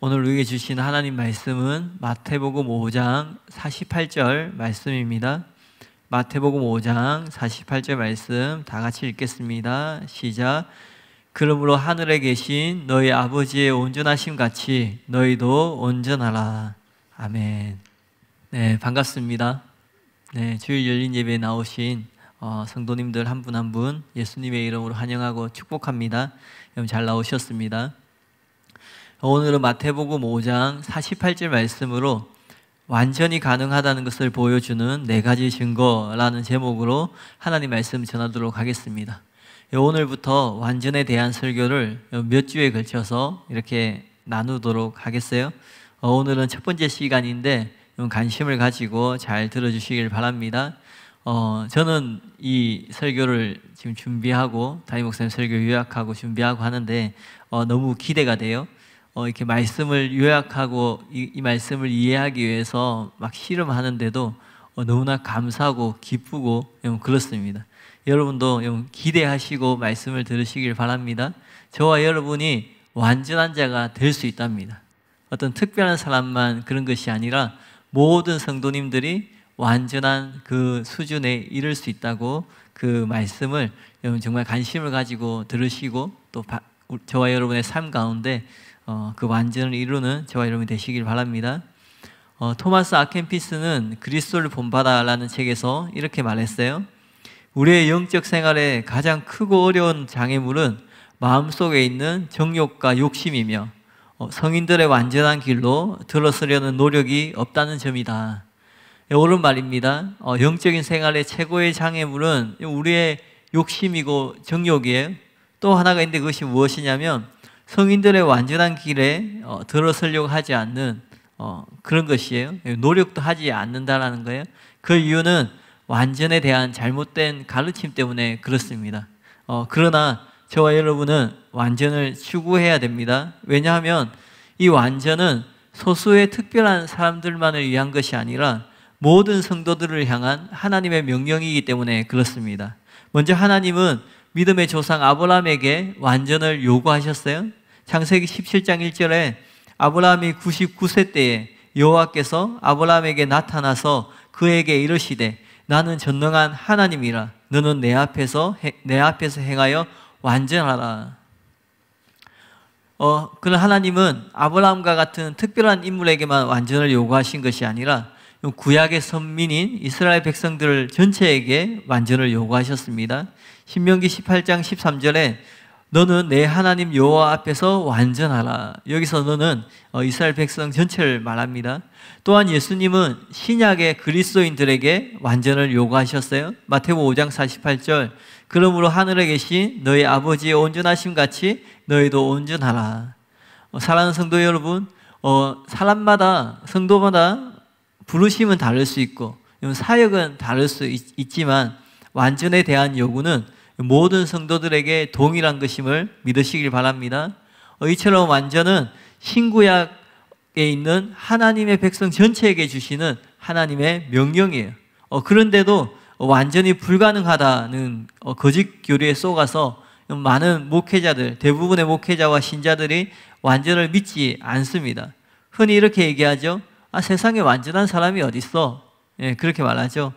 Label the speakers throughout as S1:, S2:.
S1: 오늘 우리에게 주신 하나님 말씀은 마태복음 5장 48절 말씀입니다. 마태복음 5장 48절 말씀 다 같이 읽겠습니다. 시작. 그러므로 하늘에 계신 너희 아버지의 온전하심 같이 너희도 온전하라. 아멘. 네, 반갑습니다. 네, 주일 열린 예배에 나오신 어, 성도님들 한분 한분 한 분 예수님의 이름으로 환영하고 축복합니다. 여러분 잘 나오셨습니다. 오늘은 마태복음 5장 48절 말씀으로 완전히 가능하다는 것을 보여주는 네 가지 증거라는 제목으로 하나님 말씀 전하도록 하겠습니다. 오늘부터 완전에 대한 설교를 몇 주에 걸쳐서 이렇게 나누도록 하겠어요. 어, 오늘은 첫 번째 시간인데 관심을 가지고 잘 들어주시길 바랍니다. 어, 저는 이 설교를 지금 준비하고 다이 목사님 설교 요약하고 준비하고 하는데 어, 너무 기대가 돼요. 어, 이렇게 말씀을 요약하고 이, 이, 말씀을 이해하기 위해서 막 실험하는데도 어, 너무나 감사하고 기쁘고 그렇습니다. 여러분도 기대하시고 말씀을 들으시길 바랍니다. 저와 여러분이 완전한 자가 될 수 있답니다. 어떤 특별한 사람만 그런 것이 아니라 모든 성도님들이 완전한 그 수준에 이를 수 있다고 그 말씀을 여러분 정말 관심을 가지고 들으시고 또 저와 여러분의 삶 가운데 어, 그 완전을 이루는 저와 여러분이 되시길 바랍니다. 어, 토마스 아켄피스는 그리스도를 본받아라는 책에서 이렇게 말했어요. 우리의 영적 생활의 가장 크고 어려운 장애물은 마음속에 있는 정욕과 욕심이며 어, 성인들의 완전한 길로 들어서려는 노력이 없다는 점이다. 예, 옳은 말입니다. 어, 영적인 생활의 최고의 장애물은 우리의 욕심이고 정욕이에요. 또 하나가 있는데 그것이 무엇이냐면 성인들의 완전한 길에 어, 들어서려고 하지 않는 어, 그런 것이에요. 노력도 하지 않는다라는 거예요. 그 이유는 완전에 대한 잘못된 가르침 때문에 그렇습니다. 어, 그러나 저와 여러분은 완전을 추구해야 됩니다. 왜냐하면 이 완전은 소수의 특별한 사람들만을 위한 것이 아니라 모든 성도들을 향한 하나님의 명령이기 때문에 그렇습니다. 먼저 하나님은 믿음의 조상 아브라함에게 완전을 요구하셨어요. 창세기 17장 1절에 아브라함이 99세 때에 여호와께서 아브라함에게 나타나서 그에게 이르시되 나는 전능한 하나님이라 너는 내 앞에서 내 앞에서 행하여 완전하라. 어, 그 하나님은 아브라함과 같은 특별한 인물에게만 완전을 요구하신 것이 아니라 구약의 선민인 이스라엘 백성들 전체에게 완전을 요구하셨습니다. 신명기 18장 13절에 너는 내 하나님 여호와 앞에서 완전하라. 여기서 너는 어, 이스라엘 백성 전체를 말합니다. 또한 예수님은 신약의 그리스도인들에게 완전을 요구하셨어요. 마태복 5장 48절. 그러므로 하늘에 계신 너희 아버지의 온전하심 같이 너희도 온전하라. 어, 사랑하는 성도 여러분, 어, 사람마다 성도마다 부르심은 다를 수 있고 사역은 다를 수 있, 지만 완전에 대한 요구는 모든 성도들에게 동일한 것임을 믿으시길 바랍니다. 어, 이처럼 완전은 신구약에 있는 하나님의 백성 전체에게 주시는 하나님의 명령이에요. 어, 그런데도 완전히 불가능하다는 어, 거짓 교리에 속아서 많은 목회자들, 대부분의 목회자와 신자들이 완전을 믿지 않습니다. 흔히 이렇게 얘기하죠. 아, 세상에 완전한 사람이 어딨어? 예, 그렇게 말하죠.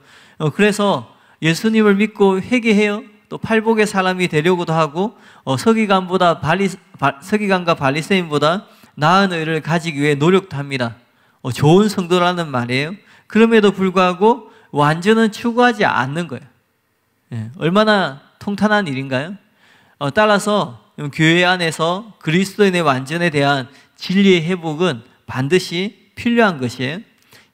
S1: 그래서 예수님을 믿고 회개해요? 또 팔복의 사람이 되려고도 하고 어, 서기관보다 발리 바, 서기관과 발리세인보다 나은 의를 가지기 위해 노력도 합니다. 어, 좋은 성도라는 말이에요. 그럼에도 불구하고 완전은 추구하지 않는 거예요. 예, 얼마나 통탄한 일인가요? 어, 따라서 교회 안에서 그리스도인의 완전에 대한 진리의 회복은 반드시 필요한 것이에요.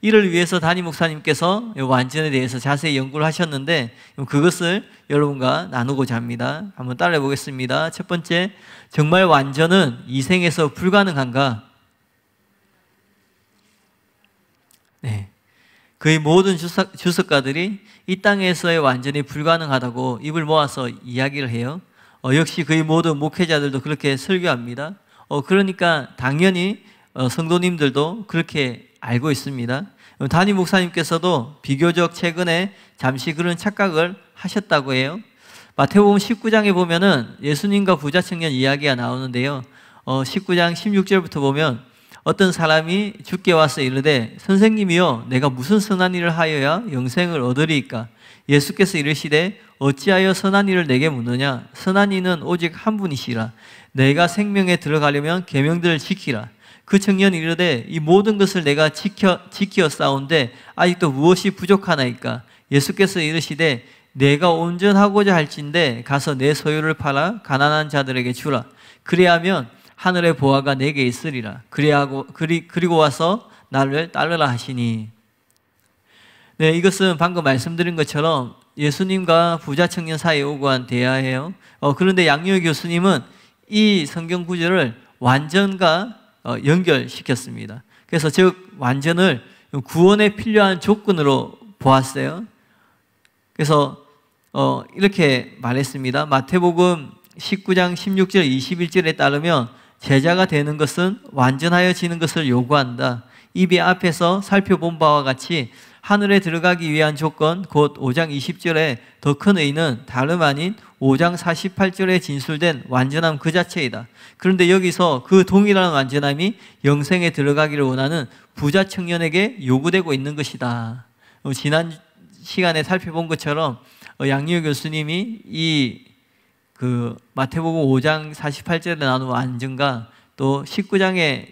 S1: 이를 위해서 담임 목사님께서 완전에 대해서 자세히 연구를 하셨는데 그것을 여러분과 나누고자 합니다. 한번 따라해 보겠습니다. 첫 번째, 정말 완전은 이 생에서 불가능한가? 네. 그의 모든 주석, 주석가들이 이 땅에서의 완전히 불가능하다고 입을 모아서 이야기를 해요. 어, 역시 그의 모든 목회자들도 그렇게 설교합니다. 어, 그러니까 당연히 어, 성도님들도 그렇게 알고 있습니다. 다니 목사님께서도 비교적 최근에 잠시 그런 착각을 하셨다고 해요. 마태복음 19장에 보면은 예수님과 부자 청년 이야기가 나오는데요. 어, 19장 16절부터 보면 어떤 사람이 죽게 와서 이르되 선생님이여 내가 무슨 선한 일을 하여야 영생을 얻으리이까 예수께서 이르시되 어찌하여 선한 일을 내게 묻느냐 선한 이는 오직 한 분이시라 내가 생명에 들어가려면 계명들을 지키라 그 청년이 이르되 이 모든 것을 내가 지켜 지키 싸운데 아직도 무엇이 부족하나이까 예수께서 이르시되 내가 온전하고자 할진데 가서 내 소유를 팔아 가난한 자들에게 주라 그리하면 하늘의 보화가 내게 있으리라 그래하고 그리 그리고 와서 나를 따르라 하시니 네 이것은 방금 말씀드린 것처럼 예수님과 부자 청년 사이에 오고 한 대화예요. 어, 그런데 양요 교수님은 이 성경 구절을 완전과 어, 연결시켰습니다. 그래서 즉 완전을 구원에 필요한 조건으로 보았어요. 그래서 어, 이렇게 말했습니다. 마태복음 19장 16절 21절에 따르면 제자가 되는 것은 완전하여지는 것을 요구한다. 입이 앞에서 살펴본 바와 같이 하늘에 들어가기 위한 조건 곧 5장 20절의 더큰 의는 다름 아닌 5장 48절에 진술된 완전함 그 자체이다. 그런데 여기서 그 동일한 완전함이 영생에 들어가기를 원하는 부자 청년에게 요구되고 있는 것이다. 어, 지난 시간에 살펴본 것처럼 어, 양유 교수님이 이 그 마태복음 5장 48절에 나오는 완전과 또 19장에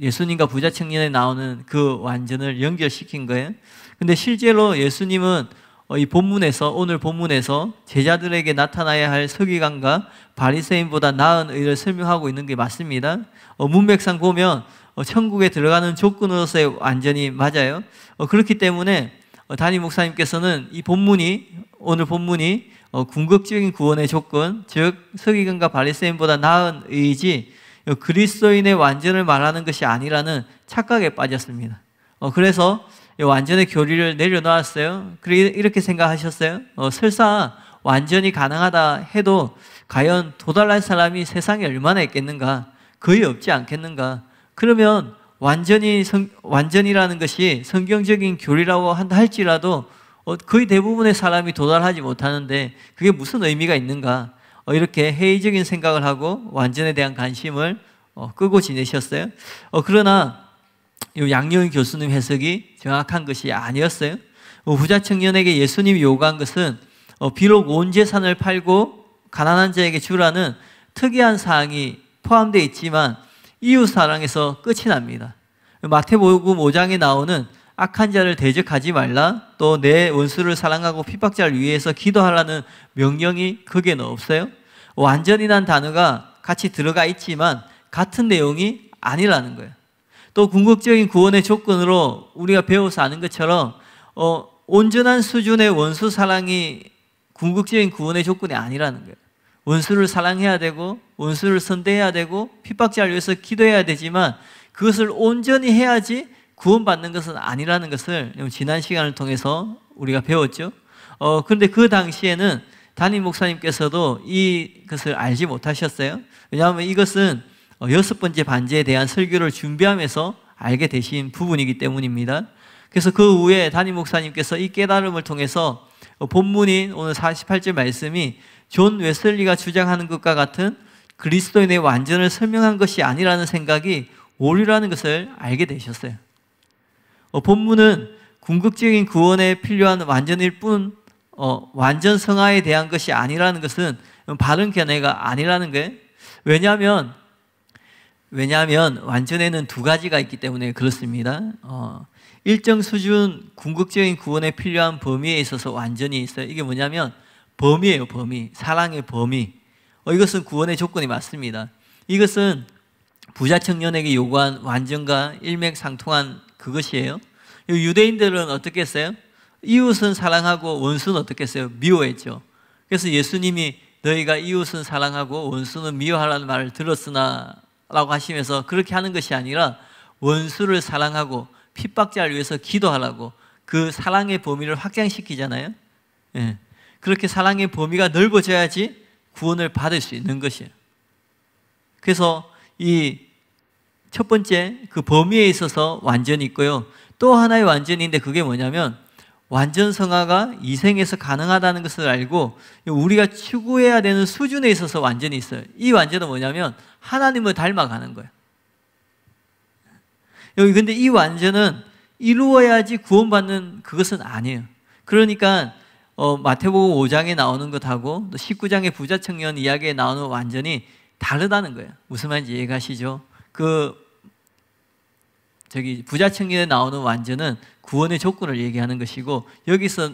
S1: 예수님과 부자 청년에 나오는 그 완전을 연결시킨 거예요. 근데 실제로 예수님은 어, 이 본문에서 오늘 본문에서 제자들에게 나타나야 할 서기관과 바리새인보다 나은 의를 설명하고 있는 게 맞습니다. 어, 문맥상 보면 어, 천국에 들어가는 조건으로서의 완전히 맞아요. 어, 그렇기 때문에 단임 어, 목사님께서는 이 본문이 오늘 본문이 어, 궁극적인 구원의 조건, 즉 서기관과 바리새인보다 나은 의지 그리스도인의 완전을 말하는 것이 아니라는 착각에 빠졌습니다. 그래서 예, 완전히 교리를 내려놓았어요? 그래 이렇게 생각하셨어요? 어, 설사 완전히 가능하다 해도 과연 도달할 사람이 세상에 얼마나 있겠는가? 거의 없지 않겠는가? 그러면 완전히 성, 완전이라는 것이 성경적인 교리라고 한다 할지라도 어, 거의 대부분의 사람이 도달하지 못하는데 그게 무슨 의미가 있는가? 어, 이렇게 회의적인 생각을 하고 완전에 대한 관심을 어, 끄고 지내셨어요. 어, 그러나 이 양여은 교수님 해석이 명확한 것이 아니었어요. 부자 청년에게 예수님이 요구한 것은 어, 비록 온 재산을 팔고 가난한 자에게 주라는 특이한 사항이 포함되어 있지만 이웃 사랑에서 끝이 납니다. 마태복음 5장에 나오는 악한 자를 대적하지 말라 또 내 원수를 사랑하고 핍박자를 위해서 기도하라는 명령이 거기에는 없어요. 완전이란 단어가 같이 들어가 있지만 같은 내용이 아니라는 거예요. 또 궁극적인 구원의 조건으로 우리가 배워서 아는 것처럼 어, 온전한 수준의 원수 사랑이 궁극적인 구원의 조건이 아니라는 거예요. 원수를 사랑해야 되고 원수를 선대해야 되고 핍박자를 위해서 기도해야 되지만 그것을 온전히 해야지 구원받는 것은 아니라는 것을 지난 시간을 통해서 우리가 배웠죠. 어, 그런데 그 당시에는 담임 목사님께서도 이것을 알지 못하셨어요. 왜냐하면 이것은 어, 여섯 번째 반지에 대한 설교를 준비하면서 알게 되신 부분이기 때문입니다. 그래서 그 후에 담임 목사님께서 이 깨달음을 통해서 어, 본문인 오늘 48절 말씀이 존 웨슬리가 주장하는 것과 같은 그리스도인의 완전을 설명한 것이 아니라는 생각이 오류라는 것을 알게 되셨어요. 어, 본문은 궁극적인 구원에 필요한 완전일 뿐 어, 완전 성화에 대한 것이 아니라는 것은 바른 견해가 아니라는 게 왜냐하면 왜냐하면 완전에는 두 가지가 있기 때문에 그렇습니다. 어, 일정 수준 궁극적인 구원에 필요한 범위에 있어서 완전히 있어요. 이게 뭐냐면 범위예요, 범위. 사랑의 범위. 어, 이것은 구원의 조건이 맞습니다. 이것은 부자 청년에게 요구한 완전과 일맥상통한 그것이에요. 유대인들은 어떻게 어요 이웃은 사랑하고 원수는 어떻게 어요 미워했죠. 그래서 예수님이 너희가 이웃은 사랑하고 원수는 미워하라는 말을 들었으나 라고 하시면서 그렇게 하는 것이 아니라 원수를 사랑하고 핍박자를 위해서 기도하라고 그 사랑의 범위를 확장시키잖아요. 예. 그렇게 사랑의 범위가 넓어져야지 구원을 받을 수 있는 것이에요. 그래서 이 첫 번째 그 범위에 있어서 완전히 있고요. 또 하나의 완전인데 그게 뭐냐면 완전 성화가 이 생에서 가능하다는 것을 알고 우리가 추구해야 되는 수준에 있어서 완전히 있어요. 이 완전은 뭐냐면 하나님을 닮아가는 거예요. 여기 근데 이 완전은 이루어야지 구원받는 그것은 아니에요. 그러니까 어, 마태복음 5장에 나오는 것하고 또 19장의 부자 청년 이야기에 나오는 완전히 다르다는 거예요. 무슨 말인지 이해가시죠? 그 저기 부자 청년에 나오는 완전은 구원의 조건을 얘기하는 것이고 여기서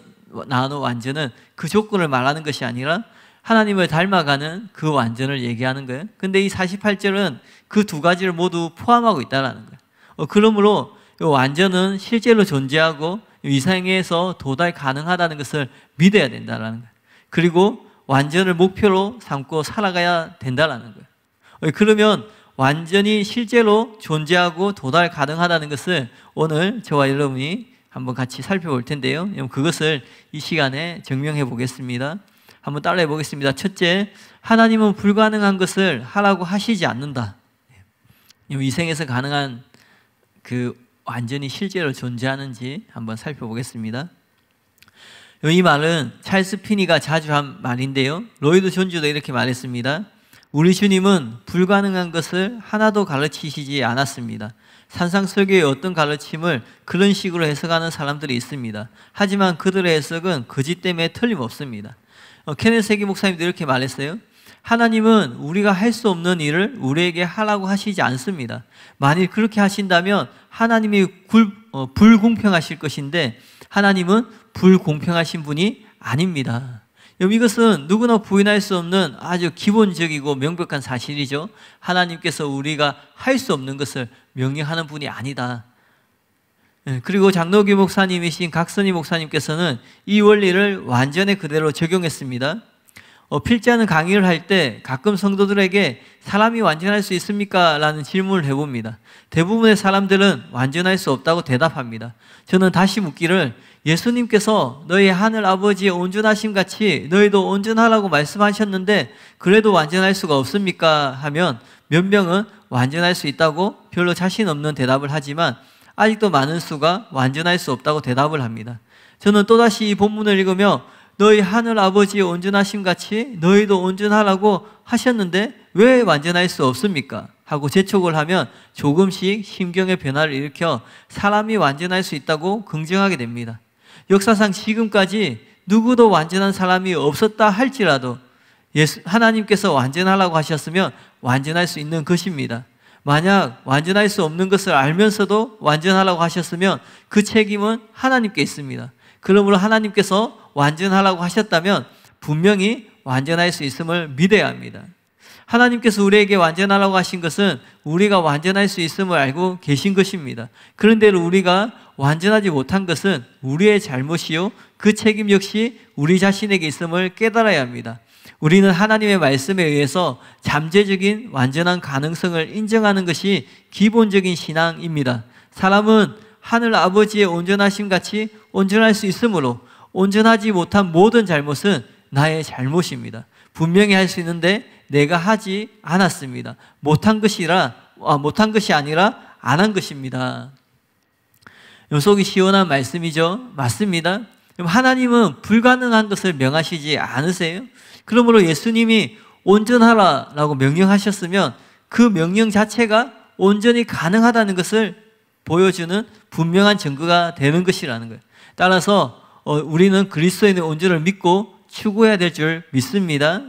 S1: 나누 완전은 그 조건을 말하는 것이 아니라 하나님을 닮아가는 그 완전을 얘기하는 거예요. 근데 이 48절은 그 두 가지를 모두 포함하고 있다는 거예요. 어, 그러므로 이 완전은 실제로 존재하고 이 생에서 도달 가능하다는 것을 믿어야 된다는 거예요. 그리고 완전을 목표로 삼고 살아가야 된다는 거예요. 어, 그러면 완전히 실제로 존재하고 도달 가능하다는 것을 오늘 저와 여러분이 한번 같이 살펴볼 텐데요. 그것을 이 시간에 증명해 보겠습니다. 한번 따라해 보겠습니다. 첫째, 하나님은 불가능한 것을 하라고 하시지 않는다. 예. 이 생에서 가능한 그 완전히 실제로 존재하는지 한번 살펴보겠습니다. 이 말은 찰스 피니가 자주 한 말인데요. 로이드 존주도 이렇게 말했습니다. 우리 주님은 불가능한 것을 하나도 가르치시지 않았습니다. 산상설교의 어떤 가르침을 그런 식으로 해석하는 사람들이 있습니다. 하지만 그들의 해석은 거짓 때문에 틀림없습니다. 어, 케네 세기 목사님도 이렇게 말했어요. 하나님은 우리가 할 수 없는 일을 우리에게 하라고 하시지 않습니다. 만일 그렇게 하신다면 하나님이 굴, 어, 불공평하실 것인데 하나님은 불공평하신 분이 아닙니다. 이것은 누구나 부인할 수 없는 아주 기본적이고 명백한 사실이죠. 하나님께서 우리가 할 수 없는 것을 명령하는 분이 아니다. 예, 그리고 장노기 목사님이신 각선희 목사님께서는 이 원리를 완전히 그대로 적용했습니다. 어, 필자는 강의를 할 때 가끔 성도들에게 사람이 완전할 수 있습니까? 라는 질문을 해봅니다. 대부분의 사람들은 완전할 수 없다고 대답합니다. 저는 다시 묻기를 예수님께서 너희 하늘 아버지의 온전하심 같이 너희도 온전하라고 말씀하셨는데 그래도 완전할 수가 없습니까? 하면 몇 명은 완전할 수 있다고 별로 자신 없는 대답을 하지만 아직도 많은 수가 완전할 수 없다고 대답을 합니다. 저는 또다시 이 본문을 읽으며 너희 하늘 아버지의 온전하심 같이 너희도 온전하라고 하셨는데 왜 완전할 수 없습니까? 하고 재촉을 하면 조금씩 심경의 변화를 일으켜 사람이 완전할 수 있다고 긍정하게 됩니다. 역사상 지금까지 누구도 완전한 사람이 없었다 할지라도 예수, 하나님께서 완전하라고 하셨으면 완전할 수 있는 것입니다. 만약 완전할 수 없는 것을 알면서도 완전하라고 하셨으면 그 책임은 하나님께 있습니다. 그러므로 하나님께서 완전하라고 하셨다면 분명히 완전할 수 있음을 믿어야 합니다. 하나님께서 우리에게 완전하라고 하신 것은 우리가 완전할 수 있음을 알고 계신 것입니다. 그런데 우리가 완전하지 못한 것은 우리의 잘못이요. 그 책임 역시 우리 자신에게 있음을 깨달아야 합니다. 우리는 하나님의 말씀에 의해서 잠재적인 완전한 가능성을 인정하는 것이 기본적인 신앙입니다. 사람은 하늘 아버지의 온전하심 같이 온전할 수 있으므로 온전하지 못한 모든 잘못은 나의 잘못입니다. 분명히 할 수 있는데 내가 하지 않았습니다. 못한 것이라 아, 못한 것이 아니라 안 한 것입니다. 속이 시원한 말씀이죠. 맞습니다. 그럼 하나님은 불가능한 것을 명하시지 않으세요? 그러므로 예수님이 온전하라라고 명령하셨으면 그 명령 자체가 온전히 가능하다는 것을 보여주는 분명한 증거가 되는 것이라는 거예요. 따라서 어, 우리는 그리스도인의 온전을 믿고 추구해야 될 줄 믿습니다.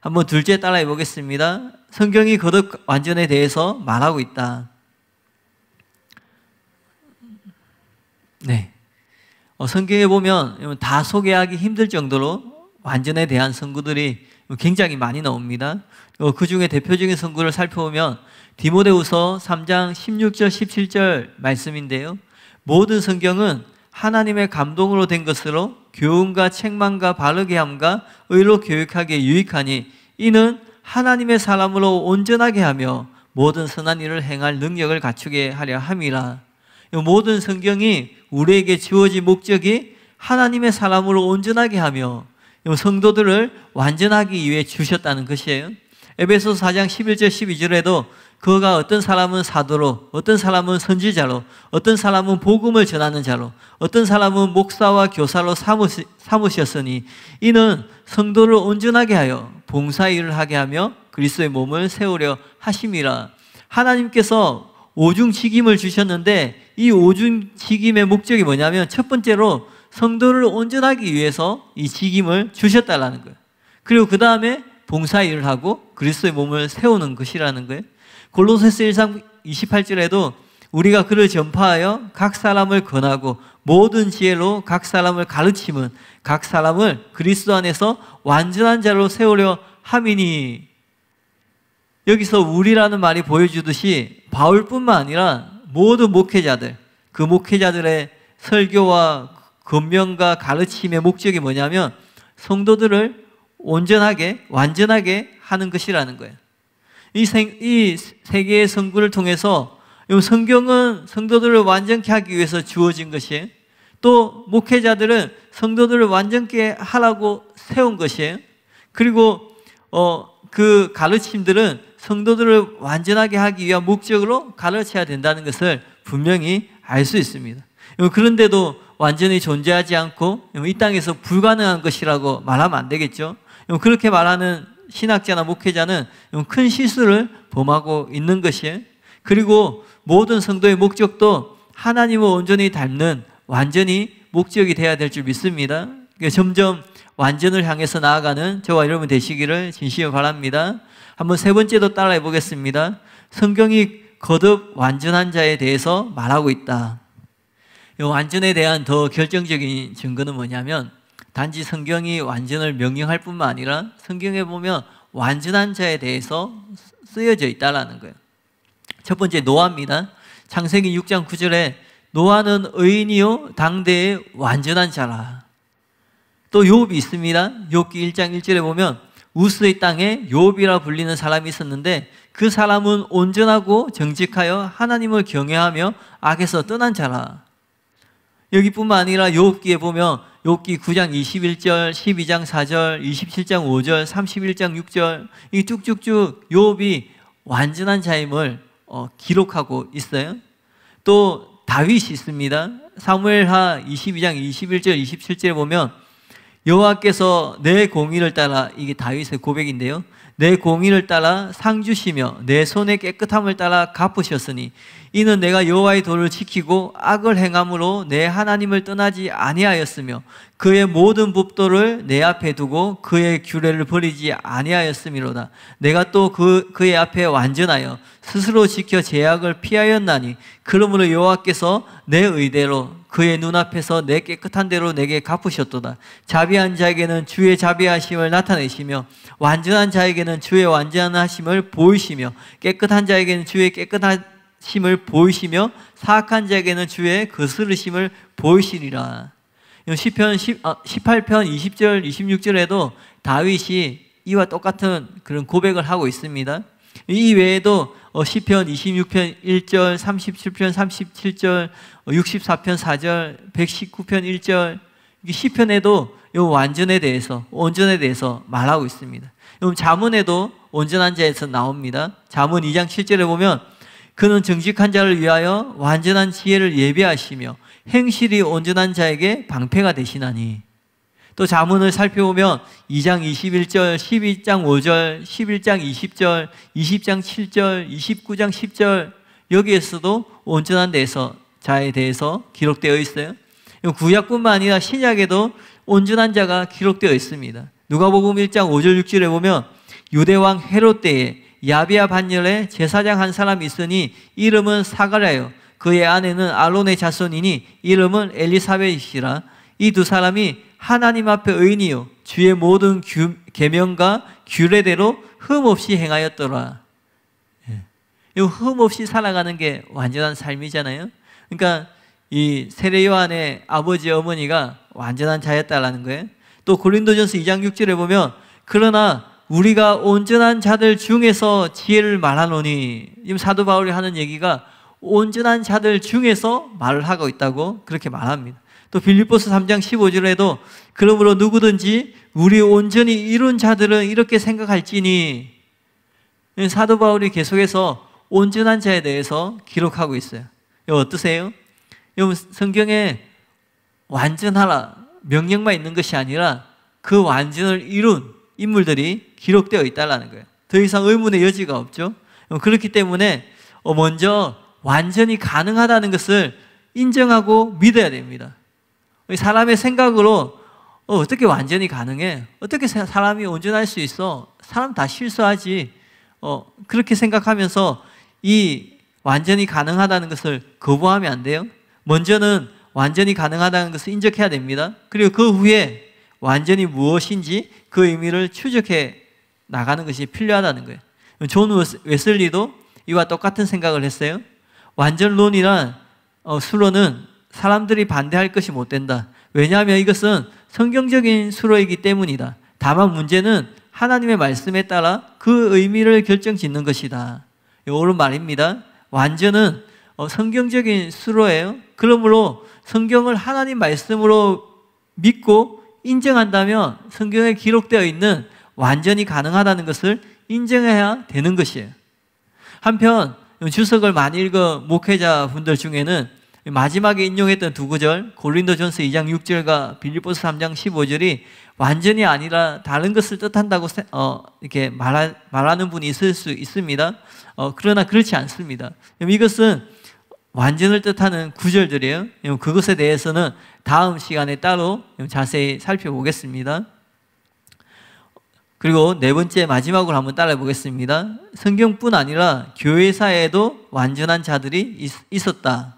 S1: 한번 둘째 따라해 보겠습니다. 성경이 거듭 완전에 대해서 말하고 있다. 네. 어, 성경에 보면 다 소개하기 힘들 정도로 완전에 대한 선구들이 굉장히 많이 나옵니다. 어, 그 중에 대표적인 선구를 살펴보면 디모데후서 3장 16절 17절 말씀인데요. 모든 성경은 하나님의 감동으로 된 것으로 교훈과 책망과 바르게 함과 의로 교육하기에 유익하니 이는 하나님의 사람으로 온전하게 하며 모든 선한 일을 행할 능력을 갖추게 하려 함이라. 모든 성경이 우리에게 주어진 목적이 하나님의 사람으로 온전하게 하며 성도들을 완전하기 위해 주셨다는 것이에요. 에베소 4장 11절 12절에도 그가 어떤 사람은 사도로, 어떤 사람은 선지자로, 어떤 사람은 복음을 전하는 자로, 어떤 사람은 목사와 교사로 사무시, 사무셨으니 이는 성도를 온전하게 하여 봉사일을 하게 하며 그리스도의 몸을 세우려 하심이라. 하나님께서 오중 직임을 주셨는데 이 오중 직임의 목적이 뭐냐면 첫 번째로 성도를 온전하기 위해서 이 직임을 주셨다라는 거예요. 그리고 그 다음에 봉사 일을 하고 그리스도의 몸을 세우는 것이라는 거예요. 골로새서 1장 28절에도 우리가 그를 전파하여 각 사람을 권하고 모든 지혜로 각 사람을 가르치면 각 사람을 그리스도 안에서 완전한 자로 세우려 함이니 여기서 우리라는 말이 보여주듯이 바울뿐만 아니라 모든 목회자들 그 목회자들의 설교와 그 권면과 가르침의 목적이 뭐냐면 성도들을 온전하게, 완전하게 하는 것이라는 거예요. 이, 생, 이 세계의 선구를 통해서 성경은 성도들을 완전케 하기 위해서 주어진 것이에요. 또 목회자들은 성도들을 완전케 하라고 세운 것이에요. 그리고 어, 그 가르침들은 성도들을 완전하게 하기 위한 목적으로 가르쳐야 된다는 것을 분명히 알 수 있습니다. 그런데도 완전히 존재하지 않고 이 땅에서 불가능한 것이라고 말하면 안 되겠죠. 그렇게 말하는 신학자나 목회자는 큰 실수를 범하고 있는 것이에요. 그리고 모든 성도의 목적도 하나님을 온전히 닮는 완전히 목적이 돼야 될 줄 믿습니다. 점점 완전을 향해서 나아가는 저와 여러분 되시기를 진심으로 바랍니다. 한번 세 번째도 따라해 보겠습니다. 성경이 거듭 완전한 자에 대해서 말하고 있다. 완전에 대한 더 결정적인 증거는 뭐냐면 단지 성경이 완전을 명령할 뿐만 아니라 성경에 보면 완전한 자에 대해서 쓰여져 있다라는 거예요. 첫 번째 노아입니다. 창세기 6장 9절에 노아는 의인이요 당대의 완전한 자라. 또 욥이 있습니다. 욥기 1장 1절에 보면 우스의 땅에 욥이라 불리는 사람이 있었는데 그 사람은 온전하고 정직하여 하나님을 경외하며 악에서 떠난 자라. 여기뿐만 아니라 욥기에 보면 욥기 9장 21절, 12장 4절, 27장 5절, 31장 6절 이 쭉쭉쭉 욥이 완전한 자임을 어, 기록하고 있어요. 또 다윗이 있습니다. 사무엘하 22장 21절, 27절에 보면 여호와께서 내 공의를 따라 이게 다윗의 고백인데요. 내 공의를 따라 상 주시며 내 손의 깨끗함을 따라 갚으셨으니 이는 내가 여호와의 도를 지키고 악을 행함으로 내 하나님을 떠나지 아니하였으며 그의 모든 법도를 내 앞에 두고 그의 규례를 버리지 아니하였음이로다. 내가 또 그 그의 앞에 완전하여 스스로 지켜 제약을 피하였나니 그러므로 여호와께서 내 의대로 그의 눈앞에서 내 깨끗한 대로 내게 갚으셨도다. 자비한 자에게는 주의 자비하심을 나타내시며 완전한 자에게는 주의 완전하심을 보이시며 깨끗한 자에게는 주의 깨끗한 심을 보이시며 사악한 자에게는 주의 거스르심을 그 보이시리라. 시편 10, 아, 18편 20절 26절에도 다윗이 이와 똑같은 그런 고백을 하고 있습니다. 이 외에도 어, 시편 26편 1절, 37편 37절, 64편 4절, 119편 1절 시편에도 이 완전에 대해서 온전에 대해서 말하고 있습니다. 그럼 자문에도 온전한 자에서 나옵니다. 자문 2장 7절에 보면 그는 정직한 자를 위하여 완전한 지혜를 예비하시며 행실이 온전한 자에게 방패가 되시나니 또 자문을 살펴보면 2장 21절, 12장 5절, 11장 20절, 20장 7절, 29장 10절 여기에서도 온전한 데서 자에 대해서 기록되어 있어요. 구약뿐만 아니라 신약에도 온전한 자가 기록되어 있습니다. 누가복음 1장 5절 6절에 보면 유대 왕 헤롯 때에 야비아 반열에 제사장 한 사람이 있으니 이름은 사가랴요 그의 아내는 알론의 자손이니 이름은 엘리사벳이라 이 두 사람이 하나님 앞에 의인이요 주의 모든 계명과 규례대로 흠 없이 행하였더라. 예. 이흠 없이 살아가는 게 완전한 삶이잖아요. 그러니까 이 세례 요한의 아버지 어머니가 완전한 자였다라는 거예요. 또 고린도전서 2장 6절에 보면 그러나 우리가 온전한 자들 중에서 지혜를 말하노니 지금 사도 바울이 하는 얘기가 온전한 자들 중에서 말을 하고 있다고 그렇게 말합니다. 또 빌립보스 3장 15절에도 그러므로 누구든지 우리 온전히 이룬 자들은 이렇게 생각할지니 사도 바울이 계속해서 온전한 자에 대해서 기록하고 있어요. 어떠세요? 여러분 성경에 완전하라 명령만 있는 것이 아니라 그 완전을 이룬 인물들이 기록되어 있다라는 거예요. 더 이상 의문의 여지가 없죠. 그렇기 때문에 어, 먼저 완전히 가능하다는 것을 인정하고 믿어야 됩니다. 사람의 생각으로 어, 떻게 완전히 가능해? 어떻게 사람이 온전할 수 있어? 사람 다 실수하지. 어, 그렇게 생각하면서 이 완전히 가능하다는 것을 거부하면 안 돼요. 먼저는 완전히 가능하다는 것을 인정해야 됩니다. 그리고 그 후에 완전히 무엇인지 그 의미를 추적해 나가는 것이 필요하다는 거예요. 존 웨슬리도 이와 똑같은 생각을 했어요. 완전론이란 어, 수로는 사람들이 반대할 것이 못 된다. 왜냐하면 이것은 성경적인 수로이기 때문이다. 다만 문제는 하나님의 말씀에 따라 그 의미를 결정짓는 것이다. 옳은 말입니다. 완전은 어, 성경적인 수로예요. 그러므로 성경을 하나님 말씀으로 믿고 인정한다면 성경에 기록되어 있는 완전히 가능하다는 것을 인정해야 되는 것이에요. 한편 주석을 많이 읽은 목회자분들 중에는 마지막에 인용했던 두 구절 고린도전서 2장 6절과 빌립보서 3장 15절이 완전히 아니라 다른 것을 뜻한다고 어, 이렇게 말하, 말하는 분이 있을 수 있습니다. 어, 그러나 그렇지 않습니다. 이것은 완전을 뜻하는 구절들이에요. 그것에 대해서는 다음 시간에 따로 자세히 살펴보겠습니다. 그리고 네 번째 마지막으로 한번 따라해 보겠습니다. 성경뿐 아니라 교회사에도 완전한 자들이 있었다.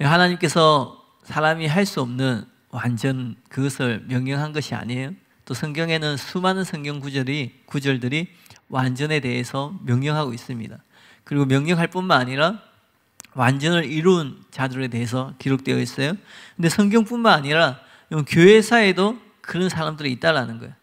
S1: 하나님께서 사람이 할 수 없는 완전 그것을 명령한 것이 아니에요. 또 성경에는 수많은 성경 구절이 구절들이 완전에 대해서 명령하고 있습니다. 그리고 명령할 뿐만 아니라 완전을 이룬 자들에 대해서 기록되어 있어요. 근데 성경뿐만 아니라 교회사에도 그런 사람들이 있다라는 거예요.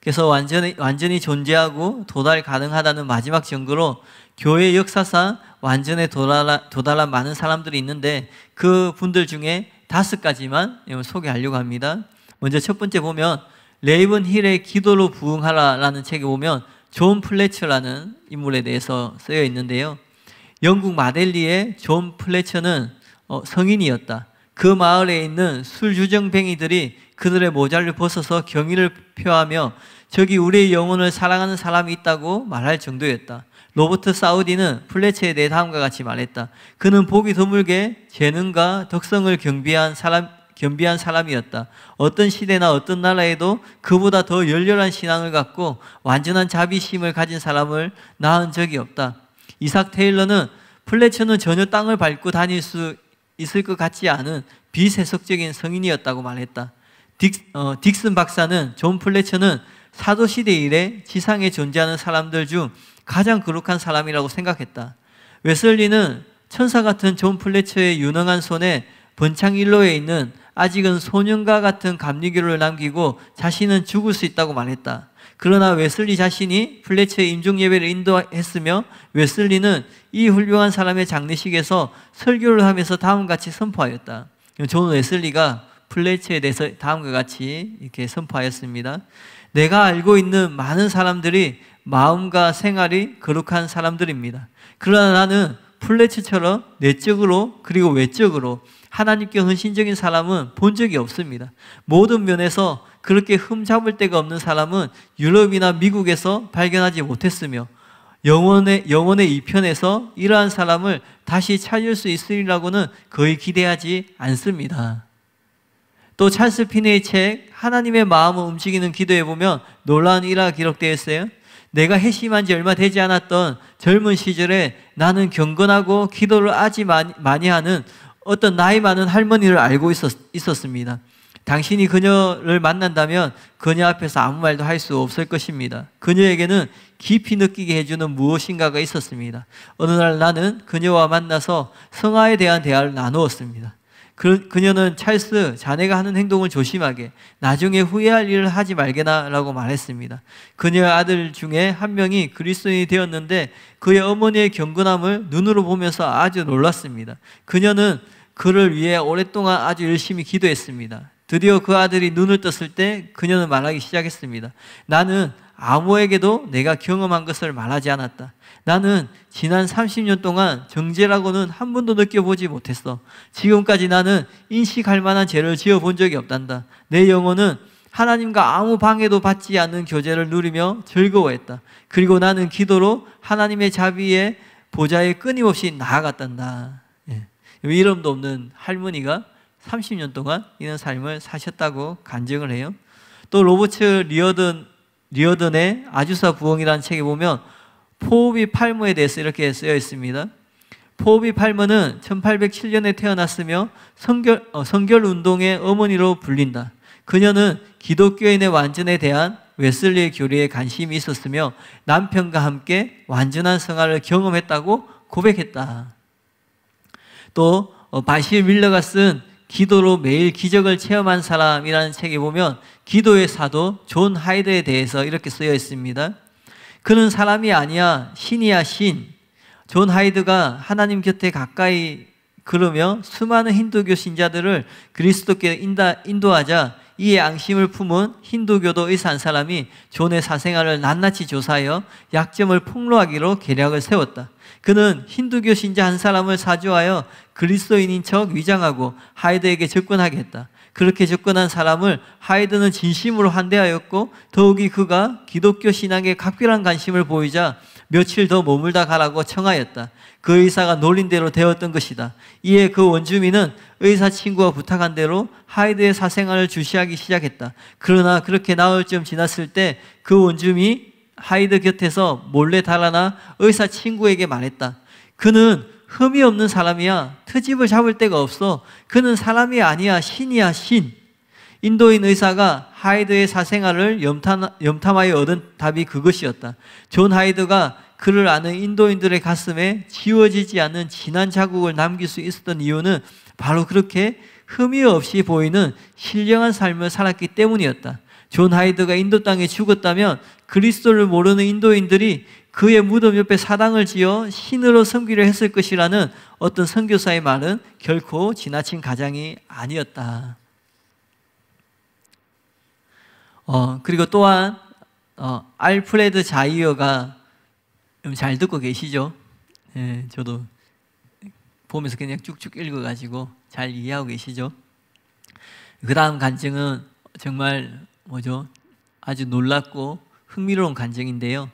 S1: 그래서 완전히, 완전히 존재하고 도달 가능하다는 마지막 증거로 교회 역사상 완전에 도달한, 도달한 많은 사람들이 있는데 그 분들 중에 다섯 가지만 소개하려고 합니다. 먼저 첫 번째 보면 레이븐 힐의 기도로 부응하라라는 책에 보면 존 플래처라는 인물에 대해서 쓰여 있는데요. 영국 마델리의 존 플래처는 어, 성인이었다. 그 마을에 있는 술주정뱅이들이 그들의 모자를 벗어서 경의를 표하며 저기 우리의 영혼을 사랑하는 사람이 있다고 말할 정도였다. 로버트 사우디는 플래츠 대해 다음과 같이 말했다. 그는 보기 드물게 재능과 덕성을 경비한 사람, 겸비한 사람이었다. 어떤 시대나 어떤 나라에도 그보다 더 열렬한 신앙을 갖고 완전한 자비심을 가진 사람을 낳은 적이 없다. 이삭 테일러는 플래츠는 전혀 땅을 밟고 다닐 수 있을 것 같지 않은 비세속적인 성인이었다고 말했다. 딕, 어, 딕슨 박사는 존 플래처는 사도시대 이래 지상에 존재하는 사람들 중 가장 거룩한 사람이라고 생각했다. 웨슬리는 천사 같은 존 플래처의 유능한 손에 번창 일로에 있는 아직은 소년과 같은 감리교를 남기고 자신은 죽을 수 있다고 말했다. 그러나 웨슬리 자신이 플래처의 임종예배를 인도했으며 웨슬리는 이 훌륭한 사람의 장례식에서 설교를 하면서 다음같이 선포하였다. 존 웨슬리가 플레츠에 대해서 다음과 같이 이렇게 선포하였습니다. 내가 알고 있는 많은 사람들이 마음과 생활이 거룩한 사람들입니다. 그러나 나는 플레츠처럼 내적으로 그리고 외적으로 하나님께 헌신적인 사람은 본 적이 없습니다. 모든 면에서 그렇게 흠잡을 데가 없는 사람은 유럽이나 미국에서 발견하지 못했으며 영원의, 영원의 이편에서 이러한 사람을 다시 찾을 수 있으리라고는 거의 기대하지 않습니다. 또 찰스 피네의 책 하나님의 마음을 움직이는 기도에 보면 놀라운 일화 기록되어 있어요. 내가 해심한 지 얼마 되지 않았던 젊은 시절에 나는 경건하고 기도를 아주 많이, 하는 어떤 나이 많은 할머니를 알고 있었, 있었습니다. 당신이 그녀를 만난다면 그녀 앞에서 아무 말도 할 수 없을 것입니다. 그녀에게는 깊이 느끼게 해주는 무엇인가가 있었습니다. 어느 날 나는 그녀와 만나서 성화에 대한 대화를 나누었습니다. 그, 그녀는 찰스 자네가 하는 행동을 조심하게 나중에 후회할 일을 하지 말게나라고 말했습니다. 그녀의 아들 중에 한 명이 그리스인이 되었는데 그의 어머니의 경건함을 눈으로 보면서 아주 놀랐습니다. 그녀는 그를 위해 오랫동안 아주 열심히 기도했습니다. 드디어 그 아들이 눈을 떴을 때 그녀는 말하기 시작했습니다. 나는 아무에게도 내가 경험한 것을 말하지 않았다. 나는 지난 30년 동안 정죄라고는 한 번도 느껴보지 못했어. 지금까지 나는 인식할 만한 죄를 지어 본 적이 없단다. 내 영혼은 하나님과 아무 방해도 받지 않는 교제를 누리며 즐거워했다. 그리고 나는 기도로 하나님의 자비의 보좌에 끊임없이 나아갔단다. 예. 이름도 없는 할머니가 30년 동안 이런 삶을 사셨다고 간증을 해요. 또 로버츠 리어든, 리어든의 아주사 구원이라는 책에 보면 포비 팔머에 대해서 이렇게 쓰여 있습니다. 포비 팔머는 1807년에 태어났으며 성결, 어, 성결 운동의 어머니로 불린다. 그녀는 기독교인의 완전에 대한 웨슬리의 교리에 관심이 있었으며 남편과 함께 완전한 성화를 경험했다고 고백했다. 또 어, 바시 밀러가 쓴 기도로 매일 기적을 체험한 사람이라는 책에 보면 기도의 사도 존 하이드에 대해서 이렇게 쓰여 있습니다. 그는 사람이 아니야 신이야 신. 존 하이드가 하나님 곁에 가까이 그러며 수많은 힌두교 신자들을 그리스도께 인도하자 이 양심을 품은 힌두교도 의사한 사람이 존의 사생활을 낱낱이 조사하여 약점을 폭로하기로 계략을 세웠다. 그는 힌두교 신자 한 사람을 사주하여 그리스도인인 척 위장하고 하이드에게 접근하게 했다. 그렇게 접근한 사람을 하이드는 진심으로 환대하였고 더욱이 그가 기독교 신앙에 각별한 관심을 보이자 며칠 더 머물다 가라고 청하였다. 그 의사가 놀린 대로 되었던 것이다. 이에 그 원주민은 의사 친구가 부탁한 대로 하이드의 사생활을 주시하기 시작했다. 그러나 그렇게 나흘쯤 지났을 때 그 원주민이 하이드 곁에서 몰래 달아나 의사 친구에게 말했다. 그는 흠이 없는 사람이야. 트집을 잡을 데가 없어. 그는 사람이 아니야. 신이야, 신. 인도인 의사가 하이드의 사생활을 염탐, 염탐하여 얻은 답이 그것이었다. 존 하이드가 그를 아는 인도인들의 가슴에 지워지지 않는 진한 자국을 남길 수 있었던 이유는 바로 그렇게 흠이 없이 보이는 신령한 삶을 살았기 때문이었다. 존 하이드가 인도 땅에 죽었다면 그리스도를 모르는 인도인들이 그의 무덤 옆에 사당을 지어 신으로 섬기려 했을 것이라는 어떤 선교사의 말은 결코 지나친 가장이 아니었다. 어, 그리고 또한 어, 알프레드 자이어가 잘 듣고 계시죠? 예, 저도 보면서 그냥 쭉쭉 읽어가지고 잘 이해하고 계시죠? 그 다음 간증은 정말 뭐죠? 아주 놀랍고 흥미로운 간증인데요.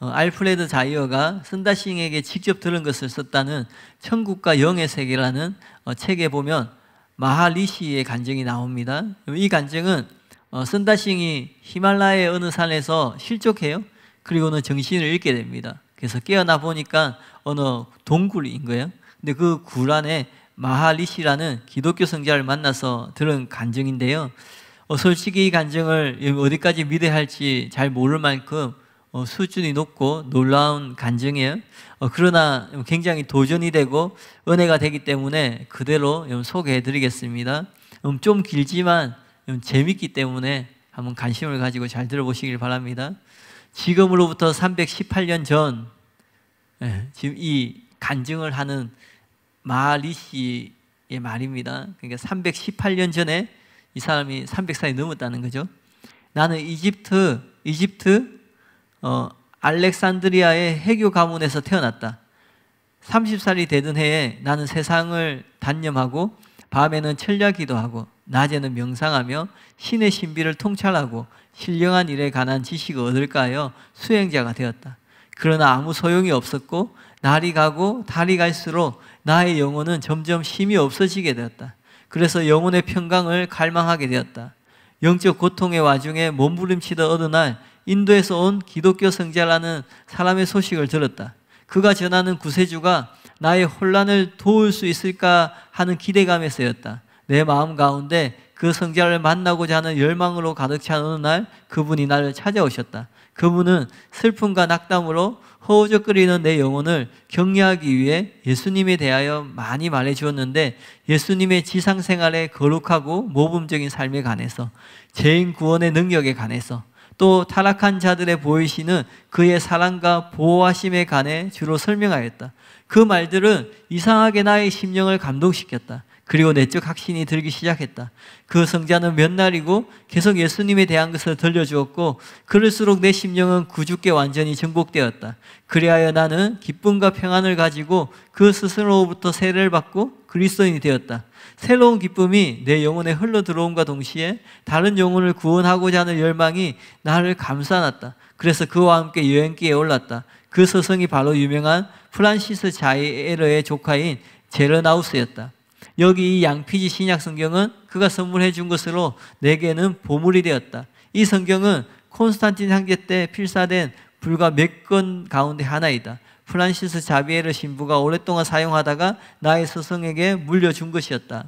S1: 어, 알프레드 자이어가 선다싱에게 직접 들은 것을 썼다는 천국과 영의 세계라는 어, 책에 보면 마하리시의 간증이 나옵니다. 이 간증은 어, 선다싱이 히말라야의 어느 산에서 실족해요. 그리고는 정신을 잃게 됩니다. 그래서 깨어나 보니까 어느 동굴인 거예요. 근데 그 굴 안에 마하리시라는 기독교 성자를 만나서 들은 간증인데요. 어, 솔직히 이 간증을 어디까지 믿어 할지 잘 모를 만큼 어, 수준이 높고 놀라운 간증이에요. 어, 그러나 굉장히 도전이 되고 은혜가 되기 때문에 그대로 소개해 드리겠습니다. 음, 좀 길지만 좀 재밌기 때문에 한번 관심을 가지고 잘 들어보시길 바랍니다. 지금으로부터 318년 전 예, 지금 이 간증을 하는 마리 씨의 말입니다. 그러니까 318년 전에 이 사람이 300살이 넘었다는 거죠. 나는 이집트 이집트 어, 알렉산드리아의 해교 가문에서 태어났다. 30살이 되던 해에 나는 세상을 단념하고 밤에는 철야 기도하고 낮에는 명상하며 신의 신비를 통찰하고 신령한 일에 관한 지식을 얻을까 요 수행자가 되었다. 그러나 아무 소용이 없었고 날이 가고 달이 갈수록 나의 영혼은 점점 힘이 없어지게 되었다. 그래서 영혼의 평강을 갈망하게 되었다. 영적 고통의 와중에 몸부림치던 어느 날 인도에서 온 기독교 성자라는 사람의 소식을 들었다. 그가 전하는 구세주가 나의 혼란을 도울 수 있을까 하는 기대감에 서였다 내 마음 가운데 그 성자를 만나고자 하는 열망으로 가득 찬 어느 날 그분이 나를 찾아오셨다. 그분은 슬픔과 낙담으로 허우적거리는 내 영혼을 격려하기 위해 예수님에 대하여 많이 말해 주었는데 예수님의 지상 생활의 거룩하고 모범적인 삶에 관해서 죄인 구원의 능력에 관해서 또 타락한 자들의 보이시는 그의 사랑과 보호하심에 관해 주로 설명하였다. 그 말들은 이상하게 나의 심령을 감동시켰다. 그리고 내적 확신이 들기 시작했다. 그 성자는 몇 날이고 계속 예수님에 대한 것을 들려주었고 그럴수록 내 심령은 구주께 완전히 정복되었다. 그리하여 나는 기쁨과 평안을 가지고 그 스스로부터 세례를 받고 그리스도인이 되었다. 새로운 기쁨이 내 영혼에 흘러 들어옴과 동시에 다른 영혼을 구원하고자 하는 열망이 나를 감싸놨다. 그래서 그와 함께 여행기에 올랐다. 그 서성이 바로 유명한 프란시스 자이에르의 조카인 제르나우스였다. 여기 이 양피지 신약 성경은 그가 선물해 준 것으로 내게는 보물이 되었다. 이 성경은 콘스탄틴 황제 때 필사된 불과 몇권 가운데 하나이다. 프란시스 자비에르 신부가 오랫동안 사용하다가 나의 스승에게 물려준 것이었다.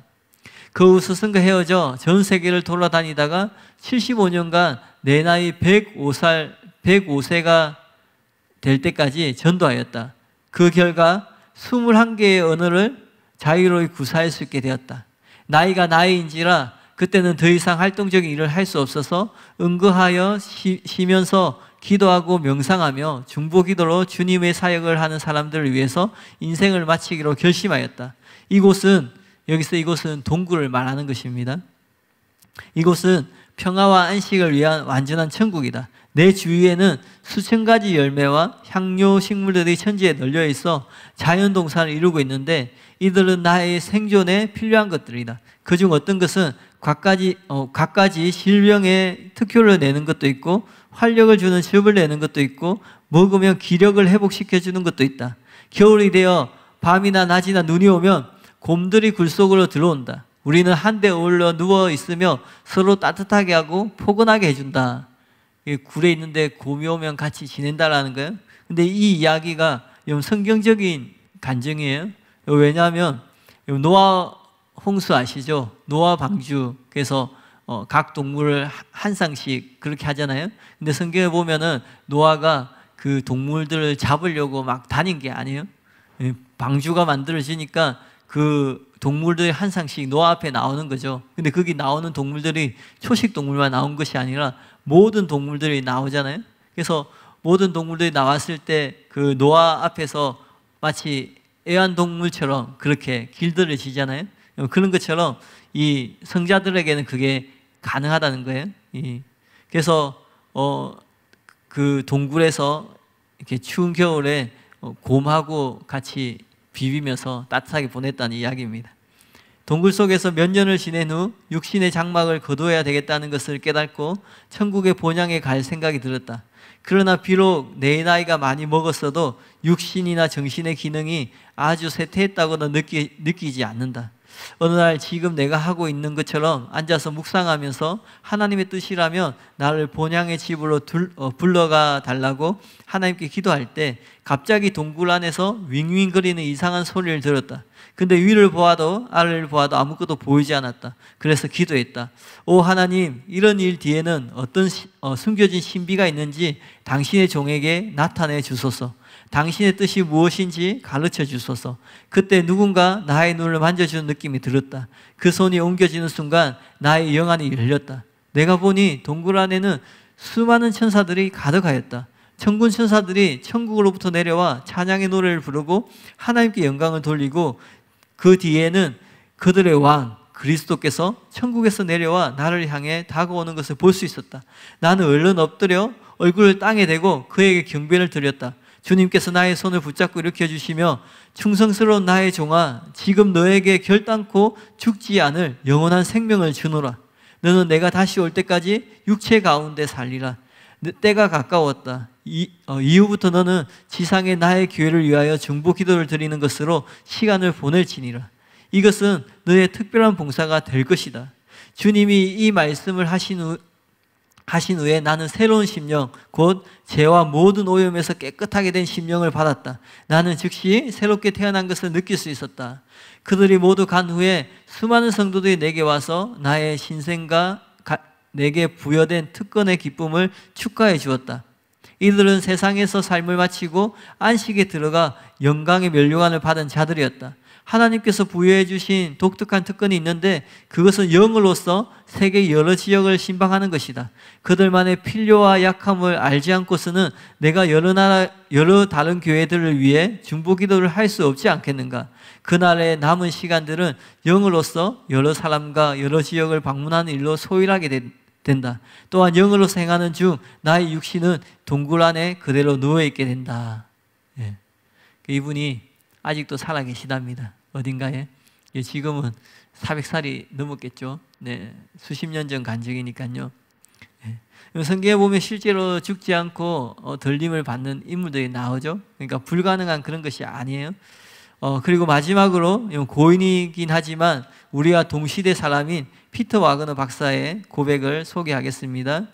S1: 그 후 스승과 헤어져 전 세계를 돌아다니다가 75년간 내 나이 105살, 105세가 될 때까지 전도하였다. 그 결과 21개의 언어를 자유로이 구사할 수 있게 되었다. 나이가 나이인지라 그때는 더 이상 활동적인 일을 할 수 없어서 은거하여 쉬면서 기도하고 명상하며 중보기도로 주님의 사역을 하는 사람들을 위해서 인생을 마치기로 결심하였다. 이곳은 여기서 이곳은 동굴을 말하는 것입니다. 이곳은 평화와 안식을 위한 완전한 천국이다. 내 주위에는 수천 가지 열매와 향료 식물들이 천지에 널려 있어 자연 동산을 이루고 있는데 이들은 나의 생존에 필요한 것들이다. 그중 어떤 것은 갖가지 어, 갖가지 질병에 특효를 내는 것도 있고 활력을 주는 즙을 내는 것도 있고 먹으면 기력을 회복시켜 주는 것도 있다. 겨울이 되어 밤이나 낮이나 눈이 오면 곰들이 굴속으로 들어온다. 우리는 한데 어울려 누워 있으며 서로 따뜻하게 하고 포근하게 해준다. 굴에 있는데 곰이 오면 같이 지낸다라는 거예요. 근데 이 이야기가 좀 성경적인 간증이에요. 왜냐하면 노아 홍수 아시죠? 노아 방주께서 어, 각 동물을 한 쌍씩 그렇게 하잖아요. 근데 성경에 보면은 노아가 그 동물들을 잡으려고 막 다닌 게 아니에요. 방주가 만들어지니까 그 동물들이 한 상씩 노아 앞에 나오는 거죠. 근데 거기 나오는 동물들이 초식 동물만 나온 것이 아니라 모든 동물들이 나오잖아요. 그래서 모든 동물들이 나왔을 때 그 노아 앞에서 마치 애완동물처럼 그렇게 길들여지잖아요. 그런 것처럼 이 성자들에게는 그게 가능하다는 거예요. 그래서 어, 그 동굴에서 이렇게 추운 겨울에 어, 곰하고 같이 비비면서 따뜻하게 보냈다는 이야기입니다. 동굴 속에서 몇 년을 지낸 후 육신의 장막을 거두어야 되겠다는 것을 깨닫고 천국의 본향에 갈 생각이 들었다. 그러나 비록 내 나이가 많이 먹었어도 육신이나 정신의 기능이 아주 쇠퇴했다고는 느끼, 느끼지 않는다. 어느 날 지금 내가 하고 있는 것처럼 앉아서 묵상하면서 하나님의 뜻이라면 나를 본향의 집으로 둘, 어, 불러가 달라고 하나님께 기도할 때 갑자기 동굴 안에서 윙윙거리는 이상한 소리를 들었다. 근데 위를 보아도 아래를 보아도 아무것도 보이지 않았다. 그래서 기도했다. 오 하나님, 이런 일 뒤에는 어떤 시, 어, 숨겨진 신비가 있는지 당신의 종에게 나타내 주소서. 당신의 뜻이 무엇인지 가르쳐 주소서. 그때 누군가 나의 눈을 만져주는 느낌이 들었다. 그 손이 옮겨지는 순간 나의 영안이 열렸다. 내가 보니 동굴 안에는 수많은 천사들이 가득하였다. 천군 천사들이 천국으로부터 내려와 찬양의 노래를 부르고 하나님께 영광을 돌리고 그 뒤에는 그들의 왕 그리스도께서 천국에서 내려와 나를 향해 다가오는 것을 볼 수 있었다. 나는 얼른 엎드려 얼굴을 땅에 대고 그에게 경배를 드렸다. 주님께서 나의 손을 붙잡고 일으켜 주시며 충성스러운 나의 종아 지금 너에게 결단코 죽지 않을 영원한 생명을 주노라 너는 내가 다시 올 때까지 육체 가운데 살리라 때가 가까웠다 이, 어, 이후부터 너는 지상의 나의 교회를 위하여 중보 기도를 드리는 것으로 시간을 보낼지니라 이것은 너의 특별한 봉사가 될 것이다 주님이 이 말씀을 하신 후, 하신 후에 나는 새로운 심령, 곧 죄와 모든 오염에서 깨끗하게 된 심령을 받았다. 나는 즉시 새롭게 태어난 것을 느낄 수 있었다. 그들이 모두 간 후에 수많은 성도들이 내게 와서 나의 신생과 내게 부여된 특권의 기쁨을 축하해 주었다. 이들은 세상에서 삶을 마치고 안식에 들어가 영광의 면류관을 받은 자들이었다. 하나님께서 부여해 주신 독특한 특권이 있는데 그것은 영으로서 세계 여러 지역을 신방하는 것이다. 그들만의 필요와 약함을 알지 않고서는 내가 여러 나라 여러 다른 교회들을 위해 중보 기도를 할 수 없지 않겠는가? 그날의 남은 시간들은 영으로서 여러 사람과 여러 지역을 방문하는 일로 소일하게 된, 된다. 또한 영으로서 행하는 중 나의 육신은 동굴 안에 그대로 누워 있게 된다. 예. 이분이 아직도 살아 계시답니다. 어딘가에 예, 지금은 400살이 넘었겠죠. 네, 수십 년 전 간증이니까요. 네. 성경에 보면 실제로 죽지 않고 어, 림을 받는 인물들이 나오죠. 그러니까 불가능한 그런 것이 아니에요. 어, 그리고 마지막으로 고인이긴 하지만 우리와 동시대 사람인 피터 와그너 박사의 고백을 소개하겠습니다.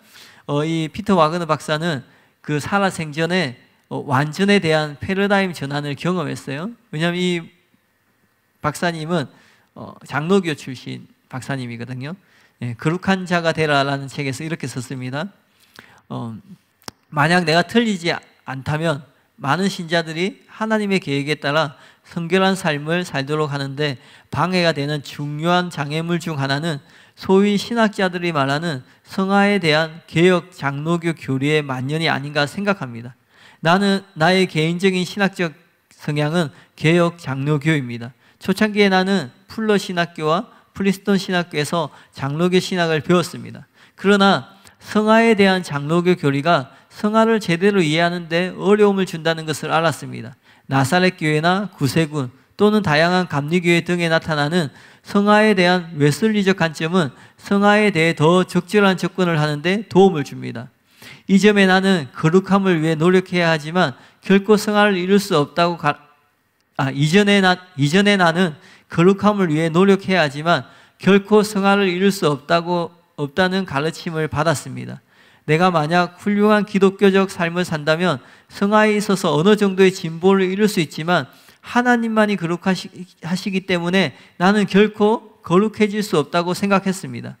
S1: 어, 이 피터 와그너 박사는 그 살아생전에 어, 완전에 대한 패러다임 전환을 경험했어요. 왜냐하면 이 박사님은 어, 장로교 출신 박사님이거든요. 예, 거룩한 자가 되라라는 책에서 이렇게 썼습니다. 어, 만약 내가 틀리지 않다면 많은 신자들이 하나님의 계획에 따라 성결한 삶을 살도록 하는데 방해가 되는 중요한 장애물 중 하나는 소위 신학자들이 말하는 성화에 대한 개혁 장로교 교리의 만연이 아닌가 생각합니다. 나는 나의 개인적인 신학적 성향은 개혁 장로교입니다. 초창기에 나는 풀러 신학교와 플리스톤 신학교에서 장로교 신학을 배웠습니다. 그러나 성화에 대한 장로교 교리가 성화를 제대로 이해하는데 어려움을 준다는 것을 알았습니다. 나사렛 교회나 구세군 또는 다양한 감리교회 등에 나타나는 성화에 대한 웨슬리적 관점은 성화에 대해 더 적절한 접근을 하는데 도움을 줍니다. 이 점에 나는 거룩함을 위해 노력해야 하지만 결코 성화를 이룰 수 없다고 아, 이전에 나, 이전에 나는 거룩함을 위해 노력해야 하지만 결코 성화를 이룰 수 없다고, 없다는 가르침을 받았습니다. 내가 만약 훌륭한 기독교적 삶을 산다면 성화에 있어서 어느 정도의 진보를 이룰 수 있지만 하나님만이 거룩하시기 때문에 나는 결코 거룩해질 수 없다고 생각했습니다.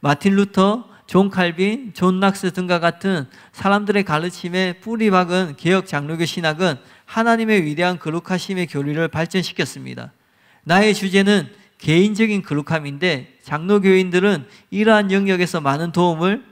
S1: 마틴 루터, 존 칼빈, 존 낙스 등과 같은 사람들의 가르침에 뿌리 박은 개혁 장로교 신학은 하나님의 위대한 거룩하심의 교리를 발전시켰습니다. 나의 주제는 개인적인 거룩함인데 장로교인들은 이러한 영역에서 많은 도움을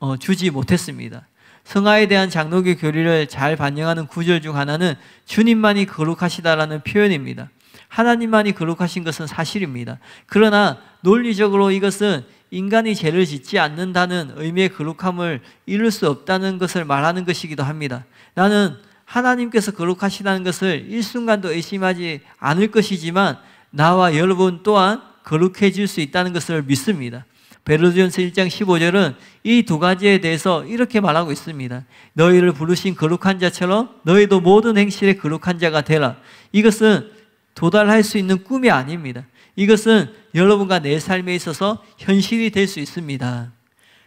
S1: 어, 주지 못했습니다. 성화에 대한 장로교 교리를 잘 반영하는 구절 중 하나는 주님만이 거룩하시다라는 표현입니다. 하나님만이 거룩하신 것은 사실입니다. 그러나 논리적으로 이것은 인간이 죄를 짓지 않는다는 의미의 거룩함을 이룰 수 없다는 것을 말하는 것이기도 합니다. 나는 하나님께서 거룩하시다는 것을 일순간도 의심하지 않을 것이지만 나와 여러분 또한 거룩해질 수 있다는 것을 믿습니다. 베르디언서 1장 15절은 이 두 가지에 대해서 이렇게 말하고 있습니다. 너희를 부르신 거룩한 자처럼 너희도 모든 행실에 거룩한 자가 되라. 이것은 도달할 수 있는 꿈이 아닙니다. 이것은 여러분과 내 삶에 있어서 현실이 될 수 있습니다.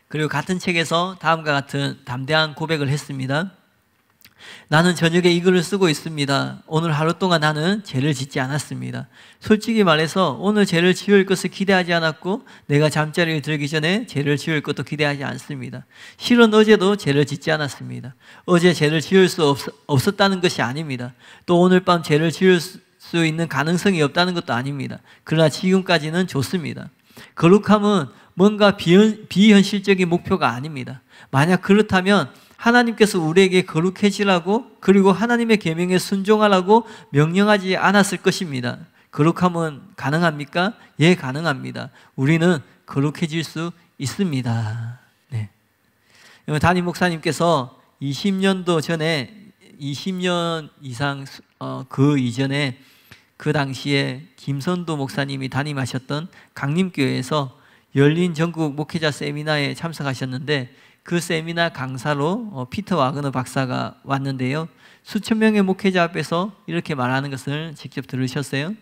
S1: 그리고 같은 책에서 다음과 같은 담대한 고백을 했습니다. 나는 저녁에 이 글을 쓰고 있습니다. 오늘 하루 동안 나는 죄를 짓지 않았습니다. 솔직히 말해서 오늘 죄를 지을 것을 기대하지 않았고 내가 잠자리를 들기 전에 죄를 지을 것도 기대하지 않습니다. 실은 어제도 죄를 짓지 않았습니다. 어제 죄를 지을 수 없, 었다는 것이 아닙니다. 또 오늘 밤 죄를 지을 수 있는 가능성이 없다는 것도 아닙니다. 그러나 지금까지는 좋습니다. 거룩함은 뭔가 비현, 비현실적인 목표가 아닙니다. 만약 그렇다면 하나님께서 우리에게 거룩해지라고 그리고 하나님의 계명에 순종하라고 명령하지 않았을 것입니다. 거룩함은 가능합니까? 예, 가능합니다. 우리는 거룩해질 수 있습니다. 네. 담임 목사님께서 20년도 전에 20년 이상 어, 그 이전에 그 당시에 김선도 목사님이 담임하셨던 강림교회에서 열린 전국 목회자 세미나에 참석하셨는데 그 세미나 강사로 어, 피터 와그너 박사가 왔는데요. 수천 명의 목회자 앞에서 이렇게 말하는 것을 직접 들으셨어요.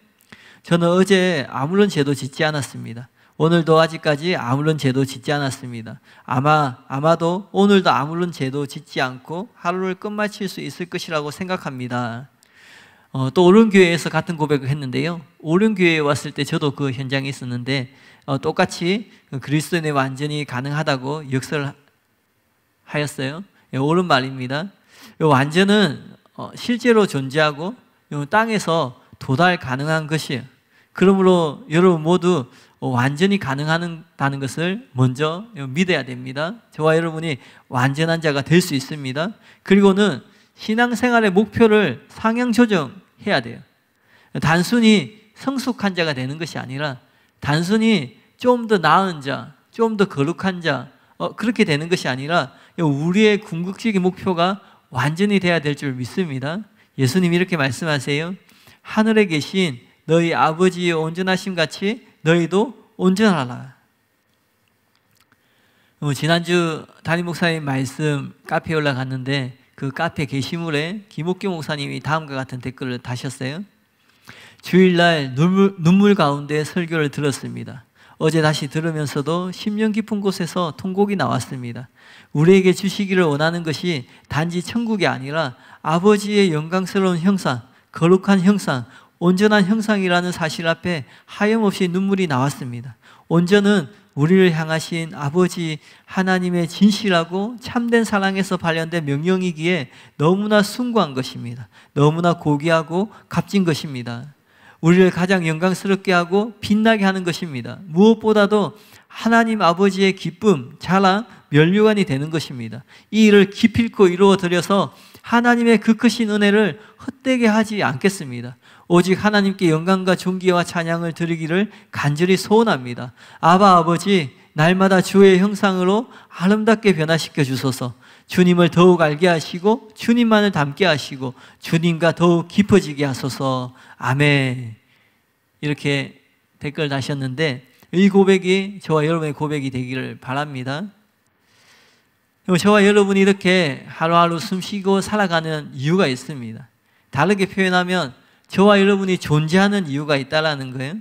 S1: 저는 어제 아무런 죄도 짓지 않았습니다. 오늘도 아직까지 아무런 죄도 짓지 않았습니다. 아마 아마도 오늘도 아무런 죄도 짓지 않고 하루를 끝마칠 수 있을 것이라고 생각합니다. 어, 또 오른 교회에서 같은 고백을 했는데요. 오른 교회에 왔을 때 저도 그 현장에 있었는데 어, 똑같이 그 그리스도인의 완전히 가능하다고 역설 하였어요. 예, 옳은 말입니다. 완전은 어, 실제로 존재하고 땅에서 도달 가능한 것이 그러므로 여러분 모두 완전히 가능하다는 것을 먼저 믿어야 됩니다. 저와 여러분이 완전한 자가 될 수 있습니다. 그리고는 신앙생활의 목표를 상향 조정해야 돼요. 단순히 성숙한 자가 되는 것이 아니라 단순히 좀 더 나은 자, 좀 더 거룩한 자, 어, 그렇게 되는 것이 아니라 우리의 궁극적인 목표가 완전히 돼야 될 줄 믿습니다. 예수님 이렇게 말씀하세요. 하늘에 계신 너희 아버지의 온전하심 같이 너희도 온전하라. 어, 지난주 담임 목사님 말씀 카페에 올라갔는데 그 카페 게시물에 김옥규 목사님이 다음과 같은 댓글을 다셨어요. 주일날 눈물, 눈물 가운데 설교를 들었습니다. 어제 다시 들으면서도 심령 깊은 곳에서 통곡이 나왔습니다. 우리에게 주시기를 원하는 것이 단지 천국이 아니라 아버지의 영광스러운 형상, 거룩한 형상, 온전한 형상이라는 사실 앞에 하염없이 눈물이 나왔습니다. 온전은 우리를 향하신 아버지 하나님의 진실하고 참된 사랑에서 발현된 명령이기에 너무나 숭고한 것입니다. 너무나 고귀하고 값진 것입니다. 우리를 가장 영광스럽게 하고 빛나게 하는 것입니다. 무엇보다도 하나님 아버지의 기쁨, 자랑, 연류관이 되는 것입니다. 이 일을 기필코 이루어드려서 하나님의 그 크신 은혜를 헛되게 하지 않겠습니다. 오직 하나님께 영광과 존귀와 찬양을 드리기를 간절히 소원합니다. 아바 아버지, 날마다 주의 형상으로 아름답게 변화시켜 주소서. 주님을 더욱 알게 하시고 주님만을 닮게 하시고 주님과 더욱 깊어지게 하소서. 아멘. 이렇게 댓글 다셨는데 이 고백이 저와 여러분의 고백이 되기를 바랍니다. 저와 여러분이 이렇게 하루하루 숨쉬고 살아가는 이유가 있습니다. 다르게 표현하면 저와 여러분이 존재하는 이유가 있다라는 거예요.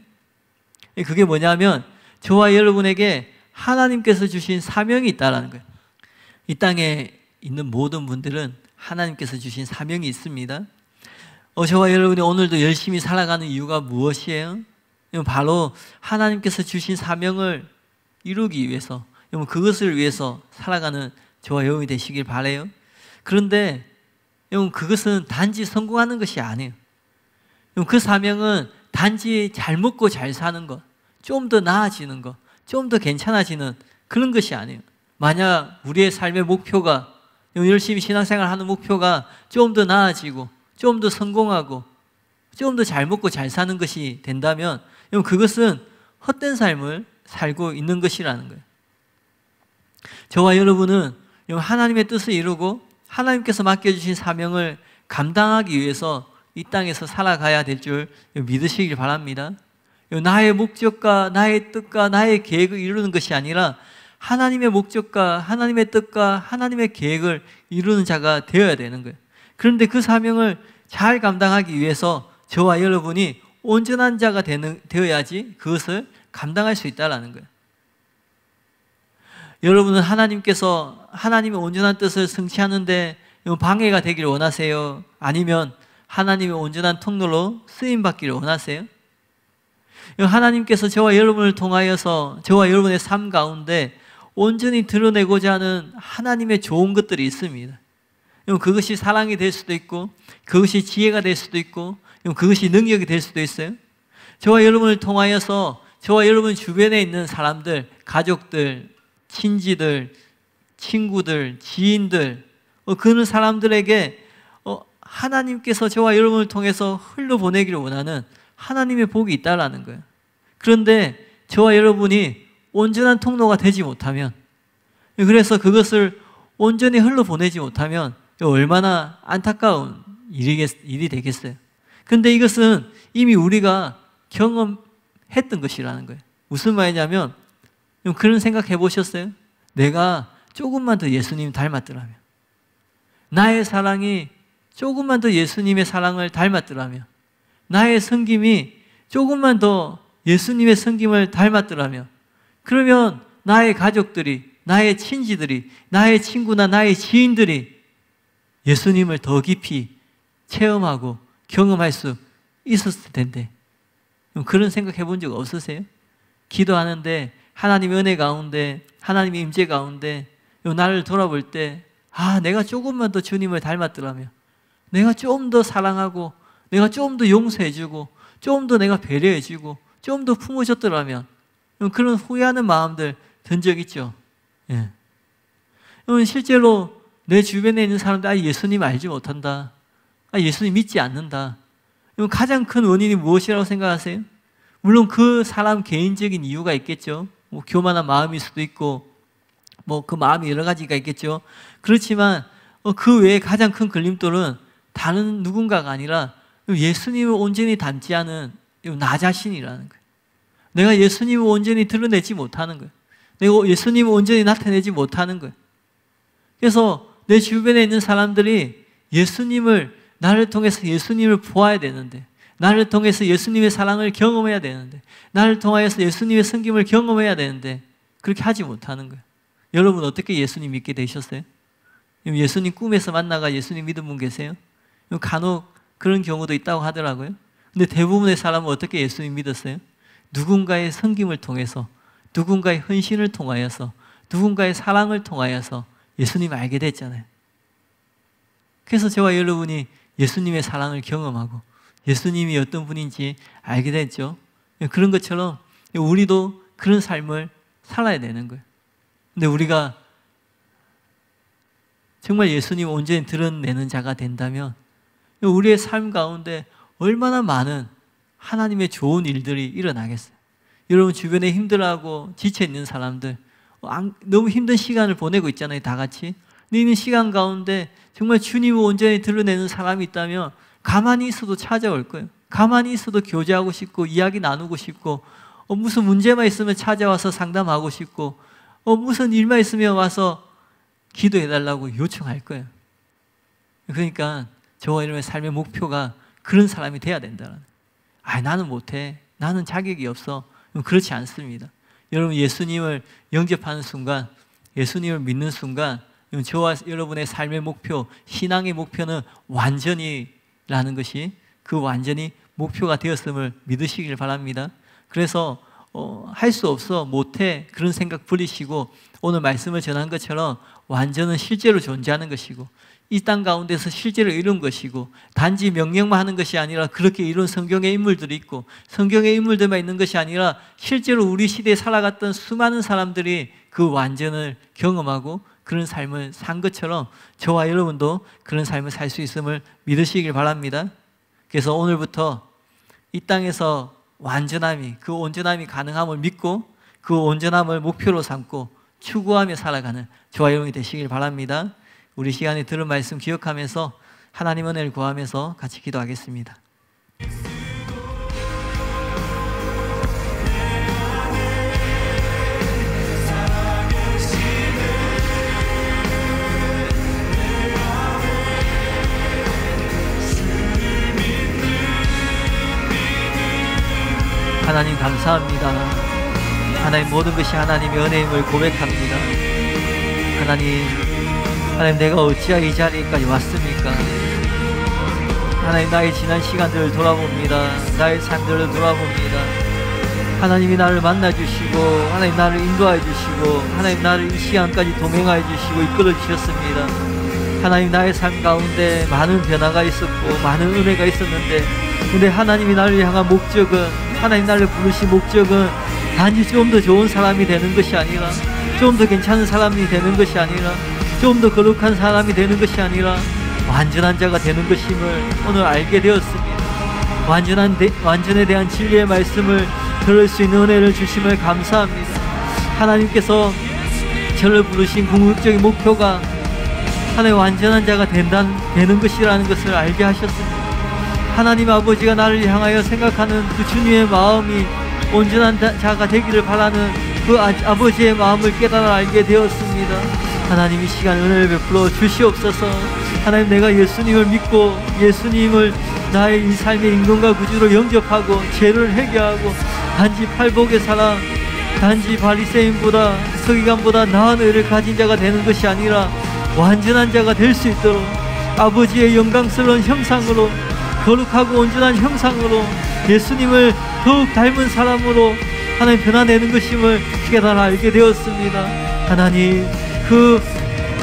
S1: 그게 뭐냐면 저와 여러분에게 하나님께서 주신 사명이 있다라는 거예요. 이 땅에 있는 모든 분들은 하나님께서 주신 사명이 있습니다. 어, 저와 여러분이 오늘도 열심히 살아가는 이유가 무엇이에요? 바로 하나님께서 주신 사명을 이루기 위해서, 그것을 위해서 살아가는 저와 여러분이 되시길 바래요. 그런데 여러분 그것은 단지 성공하는 것이 아니에요. 여러분 그 사명은 단지 잘 먹고 잘 사는 것, 좀 더 나아지는 것, 좀 더 괜찮아지는 그런 것이 아니에요. 만약 우리의 삶의 목표가 열심히 신앙생활 하는 목표가 좀 더 나아지고 좀 더 성공하고 좀 더 잘 먹고 잘 사는 것이 된다면 그것은 헛된 삶을 살고 있는 것이라는 거예요. 저와 여러분은 하나님의 뜻을 이루고 하나님께서 맡겨주신 사명을 감당하기 위해서 이 땅에서 살아가야 될 줄 믿으시길 바랍니다. 나의 목적과 나의 뜻과 나의 계획을 이루는 것이 아니라 하나님의 목적과 하나님의 뜻과 하나님의 계획을 이루는 자가 되어야 되는 거예요. 그런데 그 사명을 잘 감당하기 위해서 저와 여러분이 온전한 자가 되는, 되어야지 그것을 감당할 수 있다라는 거예요. 여러분은 하나님께서 하나님의 온전한 뜻을 성취하는데 방해가 되기를 원하세요? 아니면 하나님의 온전한 통로로 쓰임받기를 원하세요? 하나님께서 저와 여러분을 통하여서 저와 여러분의 삶 가운데 온전히 드러내고자 하는 하나님의 좋은 것들이 있습니다. 그것이 사랑이 될 수도 있고, 그것이 지혜가 될 수도 있고, 그것이 능력이 될 수도 있어요. 저와 여러분을 통하여서 저와 여러분 주변에 있는 사람들, 가족들, 친지들, 친구들, 지인들, 어, 그런 사람들에게 어, 하나님께서 저와 여러분을 통해서 흘러보내기를 원하는 하나님의 복이 있다라는 거예요. 그런데 저와 여러분이 온전한 통로가 되지 못하면 그래서 그것을 온전히 흘러보내지 못하면 얼마나 안타까운 일이겠, 일이 되겠어요. 근데 이것은 이미 우리가 경험했던 것이라는 거예요. 무슨 말이냐면 그런 생각 해보셨어요? 내가 조금만 더 예수님 닮았더라면, 나의 사랑이 조금만 더 예수님의 사랑을 닮았더라면, 나의 섬김이 조금만 더 예수님의 섬김을 닮았더라면, 그러면 나의 가족들이, 나의 친지들이, 나의 친구나 나의 지인들이 예수님을 더 깊이 체험하고 경험할 수 있었을 텐데, 그런 생각 해본 적 없으세요? 기도하는데, 하나님의 은혜 가운데, 하나님의 임재 가운데, 요 나를 돌아볼 때, 아, 내가 조금만 더 주님을 닮았더라면, 내가 좀 더 사랑하고, 내가 좀 더 용서해주고, 좀 더 내가 배려해주고, 좀 더 품어줬더라면, 음, 그런 후회하는 마음들 던적 있죠. 예. 음, 실제로 내 주변에 있는 사람들, 아, 예수님 알지 못한다. 아, 예수님 믿지 않는다. 음, 가장 큰 원인이 무엇이라고 생각하세요? 물론 그 사람 개인적인 이유가 있겠죠. 뭐 교만한 마음일 수도 있고, 뭐그 마음이 여러 가지가 있겠죠. 그렇지만 어, 그 외에 가장 큰 걸림돌은 다른 누군가가 아니라 예수님을 온전히 닮지 않은 나 자신이라는 거예요. 내가 예수님을 온전히 드러내지 못하는 거예요. 내가 예수님을 온전히 나타내지 못하는 거예요. 그래서 내 주변에 있는 사람들이 예수님을 나를 통해서 예수님을 보아야 되는데 나를 통해서 예수님의 사랑을 경험해야 되는데 나를 통해서 예수님의 섬김을 경험해야 되는데 그렇게 하지 못하는 거예요. 여러분 어떻게 예수님 믿게 되셨어요? 예수님 꿈에서 만나가 예수님 믿은 분 계세요? 간혹 그런 경우도 있다고 하더라고요. 근데 대부분의 사람은 어떻게 예수님 믿었어요? 누군가의 섬김을 통해서, 누군가의 헌신을 통하여서, 누군가의 사랑을 통하여서 예수님 알게 됐잖아요. 그래서 저와 여러분이 예수님의 사랑을 경험하고 예수님이 어떤 분인지 알게 됐죠. 그런 것처럼 우리도 그런 삶을 살아야 되는 거예요. 근데 우리가 정말 예수님 온전히 드러내는 자가 된다면 우리의 삶 가운데 얼마나 많은 하나님의 좋은 일들이 일어나겠어요. 여러분 주변에 힘들하고 어 지쳐 있는 사람들 너무 힘든 시간을 보내고 있잖아요, 다 같이. 너희는 시간 가운데 정말 주님을 온전히 드러내는 사람이 있다면 가만히 있어도 찾아올 거예요. 가만히 있어도 교제하고 싶고 이야기 나누고 싶고 어, 무슨 문제만 있으면 찾아와서 상담하고 싶고 어, 무슨 일만 있으면 와서 기도해달라고 요청할 거예요. 그러니까 저와 이름의 삶의 목표가 그런 사람이 돼야 된다는. 아, 나는 못해. 나는 자격이 없어. 그렇지 않습니다. 여러분 예수님을 영접하는 순간, 예수님을 믿는 순간, 저와 여러분의 삶의 목표, 신앙의 목표는 완전히라는 것이 그 완전히 목표가 되었음을 믿으시길 바랍니다. 그래서 어, 할 수 없어 못해 그런 생각 부리시고 오늘 말씀을 전한 것처럼 완전은 실제로 존재하는 것이고 이 땅 가운데서 실제로 이룬 것이고 단지 명령만 하는 것이 아니라 그렇게 이룬 성경의 인물들이 있고 성경의 인물들만 있는 것이 아니라 실제로 우리 시대에 살아갔던 수많은 사람들이 그 완전을 경험하고 그런 삶을 산 것처럼 저와 여러분도 그런 삶을 살 수 있음을 믿으시길 바랍니다. 그래서 오늘부터 이 땅에서 완전함이 그 온전함이 가능함을 믿고 그 온전함을 목표로 삼고 추구하며 살아가는 저와 여러분이 되시길 바랍니다. 우리 시간에 들은 말씀 기억하면서 하나님 은혜를 구하면서 같이 기도하겠습니다. 하나님 감사합니다. 하나님 모든 것이 하나님의 은혜임을 고백합니다. 하나님, 하나님 내가 어찌하여 이 자리까지 왔습니까? 하나님 나의 지난 시간들을 돌아봅니다. 나의 삶들을 돌아봅니다. 하나님이 나를 만나주시고 하나님 나를 인도하여 주시고 하나님 나를 이 시간까지 동행하여 주시고 이끌어 주셨습니다. 하나님 나의 삶 가운데 많은 변화가 있었고 많은 은혜가 있었는데 근데 하나님이 나를 향한 목적은 하나님 나를 부르신 목적은 단지 좀 더 좋은 사람이 되는 것이 아니라 좀 더 괜찮은 사람이 되는 것이 아니라 좀 더 거룩한 사람이 되는 것이 아니라 완전한 자가 되는 것임을 오늘 알게 되었습니다. 완전한 데, 완전에 대한 진리의 말씀을 들을 수 있는 은혜를 주심을 감사합니다. 하나님께서 저를 부르신 궁극적인 목표가 하나의 완전한 자가 된다는, 되는 것이라는 것을 알게 하셨습니다. 하나님 아버지가 나를 향하여 생각하는 그 주님의 마음이 온전한 자가 되기를 바라는 그 아, 버지의 마음을 깨달아 알게 되었습니다. 하나님 이 시간 은혜를 베풀어 주시옵소서. 하나님 내가 예수님을 믿고 예수님을 나의 이 삶의 인간과 구주로 영접하고 죄를 회개하고 단지 팔복의 사랑 단지 바리새인보다 서기관보다 나은 의를 가진 자가 되는 것이 아니라 완전한 자가 될 수 있도록 아버지의 영광스러운 형상으로 거룩하고 온전한 형상으로 예수님을 더욱 닮은 사람으로 하나님 변화내는 것임을 깨달아 알게 되었습니다. 하나님 그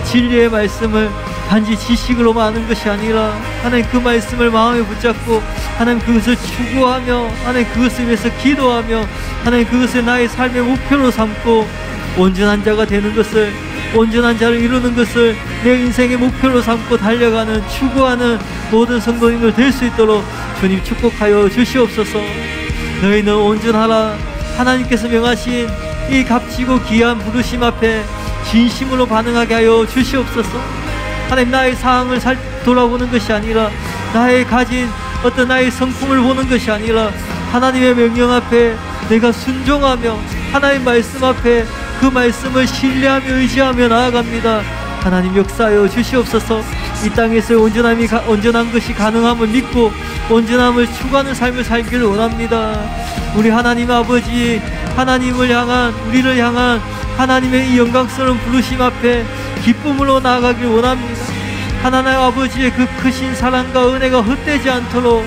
S1: 진리의 말씀을 단지 지식으로만 아는 것이 아니라 하나님 그 말씀을 마음에 붙잡고 하나님 그것을 추구하며 하나님 그것을 위해서 기도하며 하나님 그것을 나의 삶의 목표로 삼고 온전한 자가 되는 것을 온전한 자를 이루는 것을 내 인생의 목표로 삼고 달려가는 추구하는 모든 성도님을될 수 있도록 주님 축복하여 주시옵소서 너희는 온전하라 하나님께서 명하신 이 값지고 귀한 부르심 앞에 진심으로 반응하게 하여 주시옵소서 하나님 나의 상황을 살 돌아보는 것이 아니라 나의 가진 어떤 나의 성품을 보는 것이 아니라 하나님의 명령 앞에 내가 순종하며 하나님 말씀 앞에 그 말씀을 신뢰하며 의지하며 나아갑니다. 하나님 역사여 주시옵소서 이 땅에서 온전함이 가, 온전한 것이 가능함을 믿고 온전함을 추구하는 삶을 살기를 원합니다. 우리 하나님 아버지 하나님을 향한 우리를 향한 하나님의 이 영광스러운 부르심 앞에 기쁨으로 나아가길 원합니다. 하나님 아버지의 그 크신 사랑과 은혜가 헛되지 않도록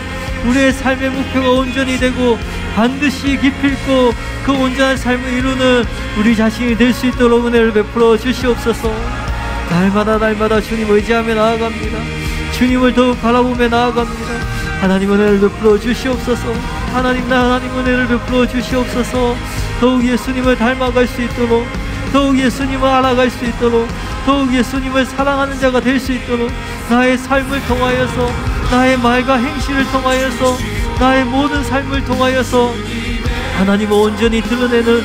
S1: 우리의 삶의 목표가 온전히 되고 반드시 깊이 있고 그 온전한 삶을 이루는 우리 자신이 될 수 있도록 은혜를 베풀어 주시옵소서. 날마다 날마다 주님 의지하며 나아갑니다. 주님을 더욱 바라보며 나아갑니다. 하나님 은혜를 베풀어 주시옵소서. 하나님 나 하나님 은혜를 베풀어 주시옵소서. 더욱 예수님을 닮아갈 수 있도록 더욱 예수님을 알아갈 수 있도록 더욱 예수님을 사랑하는 자가 될 수 있도록 나의 삶을 통하여서 나의 말과 행실을 통하여서 나의 모든 삶을 통하여서 하나님을 온전히 드러내는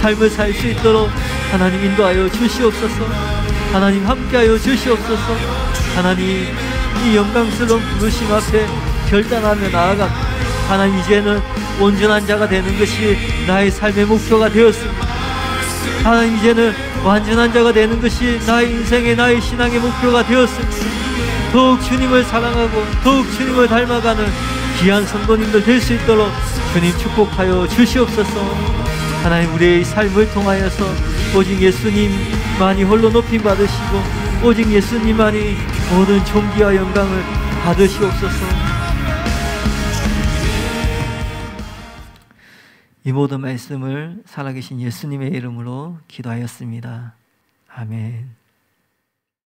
S1: 삶을 살 수 있도록 하나님 인도하여 주시옵소서 하나님 함께하여 주시옵소서 하나님 이 영광스러운 부르심 앞에 결단하며 나아가 하나님 이제는 온전한 자가 되는 것이 나의 삶의 목표가 되었습니다 하나님 이제는 완전한 자가 되는 것이 나의 인생의 나의 신앙의 목표가 되었습니다 더욱 주님을 사랑하고 더욱 주님을 닮아가는 귀한 성도님들 될 수 있도록 주님 축복하여 주시옵소서 하나님 우리의 삶을 통하여서 오직 예수님만이 홀로 높임 받으시고 오직 예수님만이 모든 존귀와 영광을 받으시옵소서 이 모든 말씀을 살아계신 예수님의 이름으로 기도하였습니다. 아멘.